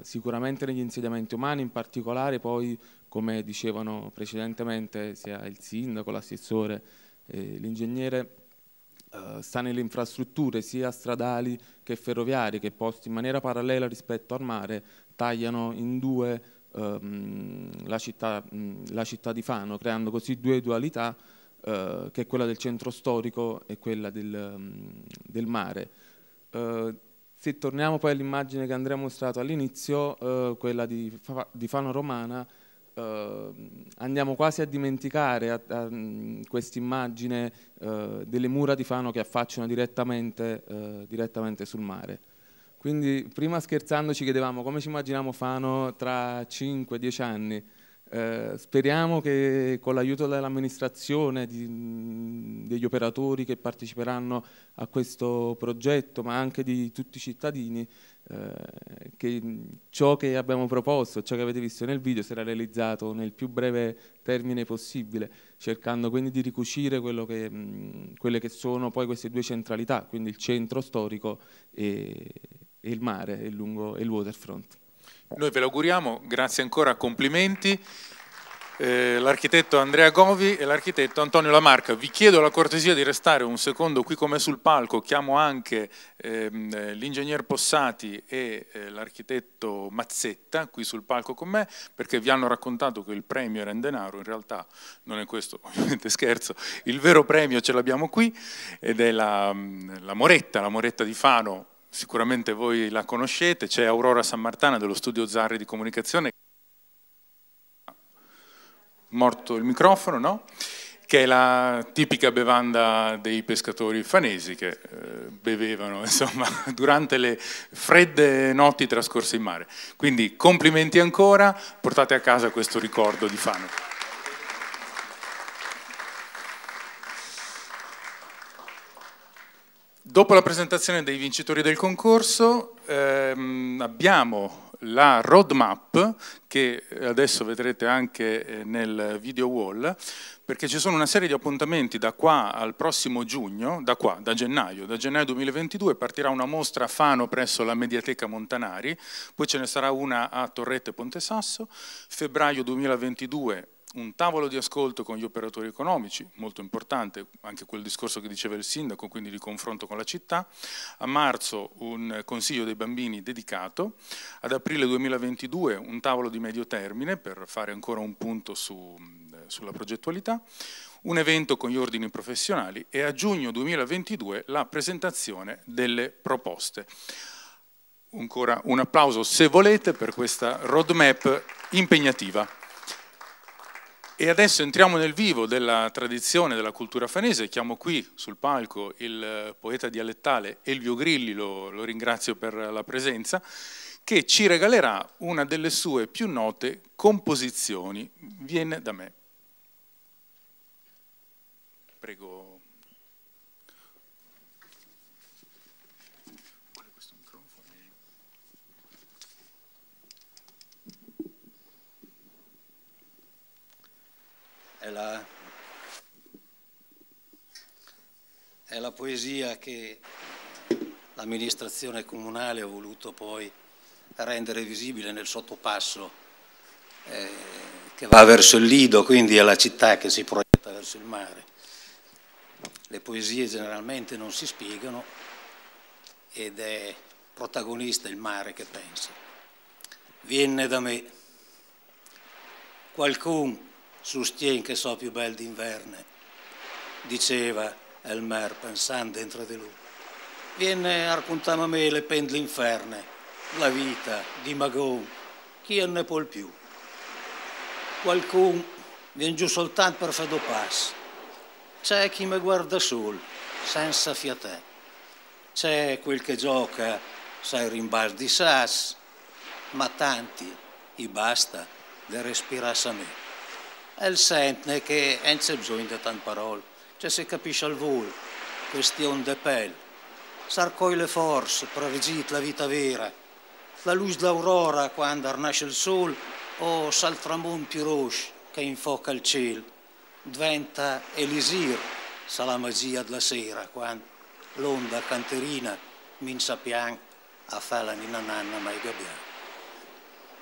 sicuramente negli insediamenti umani, in particolare poi come dicevano precedentemente sia il sindaco, l'assessore, eh, l'ingegnere, eh, sta nelle infrastrutture sia stradali che ferroviarie che posti in maniera parallela rispetto al mare tagliano in due ehm, la, città, mh, mm, la, città, di Fano, creando così due dualità eh, che è quella del centro storico e quella del, mm, del mare. Eh, se torniamo poi all'immagine che Andrea ha mostrato all'inizio, eh, quella di, di Fano Romana, eh, andiamo quasi a dimenticare mm, questa immagine eh, delle mura di Fano che affacciano direttamente, eh, direttamente, sul mare. Quindi prima scherzando ci chiedevamo come ci immaginiamo Fano tra 5-10 anni. Eh, speriamo che con l'aiuto dell'amministrazione, mm, degli operatori che parteciperanno a questo progetto, ma anche di tutti i cittadini, eh, che ciò che abbiamo proposto, ciò che avete visto nel video sarà realizzato nel più breve termine possibile, cercando quindi di ricucire che, mh, quelle che sono poi queste due centralità, quindi il centro storico e, e il mare, il, lungo, e il waterfront. Noi ve lo auguriamo, grazie ancora, complimenti. Eh, l'architetto Andrea Govi e l'architetto Antonio Lamarca. Vi chiedo la cortesia di restare un secondo qui con me sul palco, chiamo anche ehm, l'ingegner Possati e eh, l'architetto Mazzetta qui sul palco con me perché vi hanno raccontato che il premio era in denaro, in realtà non è questo, ovviamente scherzo, il vero premio ce l'abbiamo qui ed è la, mm, la Moretta, la Moretta di Fano, sicuramente voi la conoscete, c'è Aurora Sammartana dello studio Zarri di Comunicazione morto il microfono, no? che è la tipica bevanda dei pescatori fanesi che eh, bevevano insomma, durante le fredde notti trascorse in mare. Quindi complimenti ancora, portate a casa questo ricordo di Fano. Dopo la presentazione dei vincitori del concorso ehm, abbiamo la roadmap, che adesso vedrete anche eh, nel video wall, perché ci sono una serie di appuntamenti da qua al prossimo giugno, da qua, da gennaio, da gennaio 2022 partirà una mostra a Fano presso la Mediateca Montanari, poi ce ne sarà una a Torrette Ponte Sasso, febbraio 2022 un tavolo di ascolto con gli operatori economici, molto importante, anche quel discorso che diceva il sindaco, quindi di confronto con la città, a marzo un consiglio dei bambini dedicato, ad aprile 2022 un tavolo di medio termine per fare ancora un punto su, sulla progettualità, un evento con gli ordini professionali e a giugno 2022 la presentazione delle proposte. Ancora un applauso se volete per questa roadmap impegnativa. E adesso entriamo nel vivo della tradizione della cultura fanese, chiamo qui sul palco il eh, poeta dialettale Elvio Grilli, lo, lo ringrazio per la presenza, che ci regalerà una delle sue più note composizioni, viene da me. Prego. è la, è la poesia che l'amministrazione comunale ha voluto poi rendere visibile nel sottopasso eh, che va verso il Lido, quindi è la città che si proietta verso il mare. Le poesie generalmente non si spiegano ed è protagonista il mare che pensa. Viene da me qualcun sustien che so più bel d'inverno, diceva el mer pensando dentro di lui. Viene a a me le pende l'inferno, la vita di Magon, chi ne può più. Qualcun viene giù soltanto per fare pass. C'è chi mi guarda sol, senza fiatè. C'è quel che gioca, sai, rimbas di sas, ma tanti, e basta, de respirarsi a me e il sente che non c'è bisogno di tante parole, cioè si capisce al volo, questione di pelle. Sarcoi le forze, previsit la vita vera. La luce dell'aurora quando nasce il sole o sal tramonto più rosso che infoca il cielo. Diventa elisir, sa la magia della sera quando l'onda canterina min sappiamo a fare la nanna mai gabbiana.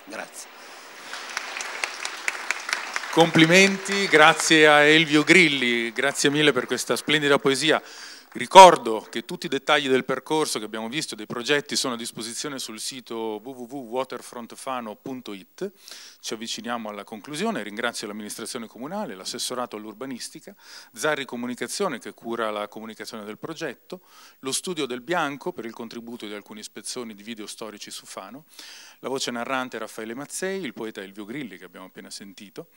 Grazie. Complimenti, grazie a Elvio Grilli, grazie mille per questa splendida poesia. Ricordo che tutti i dettagli del percorso che abbiamo visto, dei progetti, sono a disposizione sul sito www.waterfrontfano.it. Ci avviciniamo alla conclusione, ringrazio l'amministrazione comunale, l'assessorato all'urbanistica, Zarri Comunicazione che cura la comunicazione del progetto, lo studio del Bianco per il contributo di alcuni spezzoni di video storici su Fano, la voce narrante è Raffaele Mazzei, il poeta Elvio Grilli che abbiamo appena sentito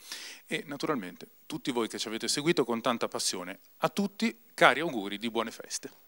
e naturalmente tutti voi che ci avete seguito con tanta passione. A tutti cari auguri di buone feste.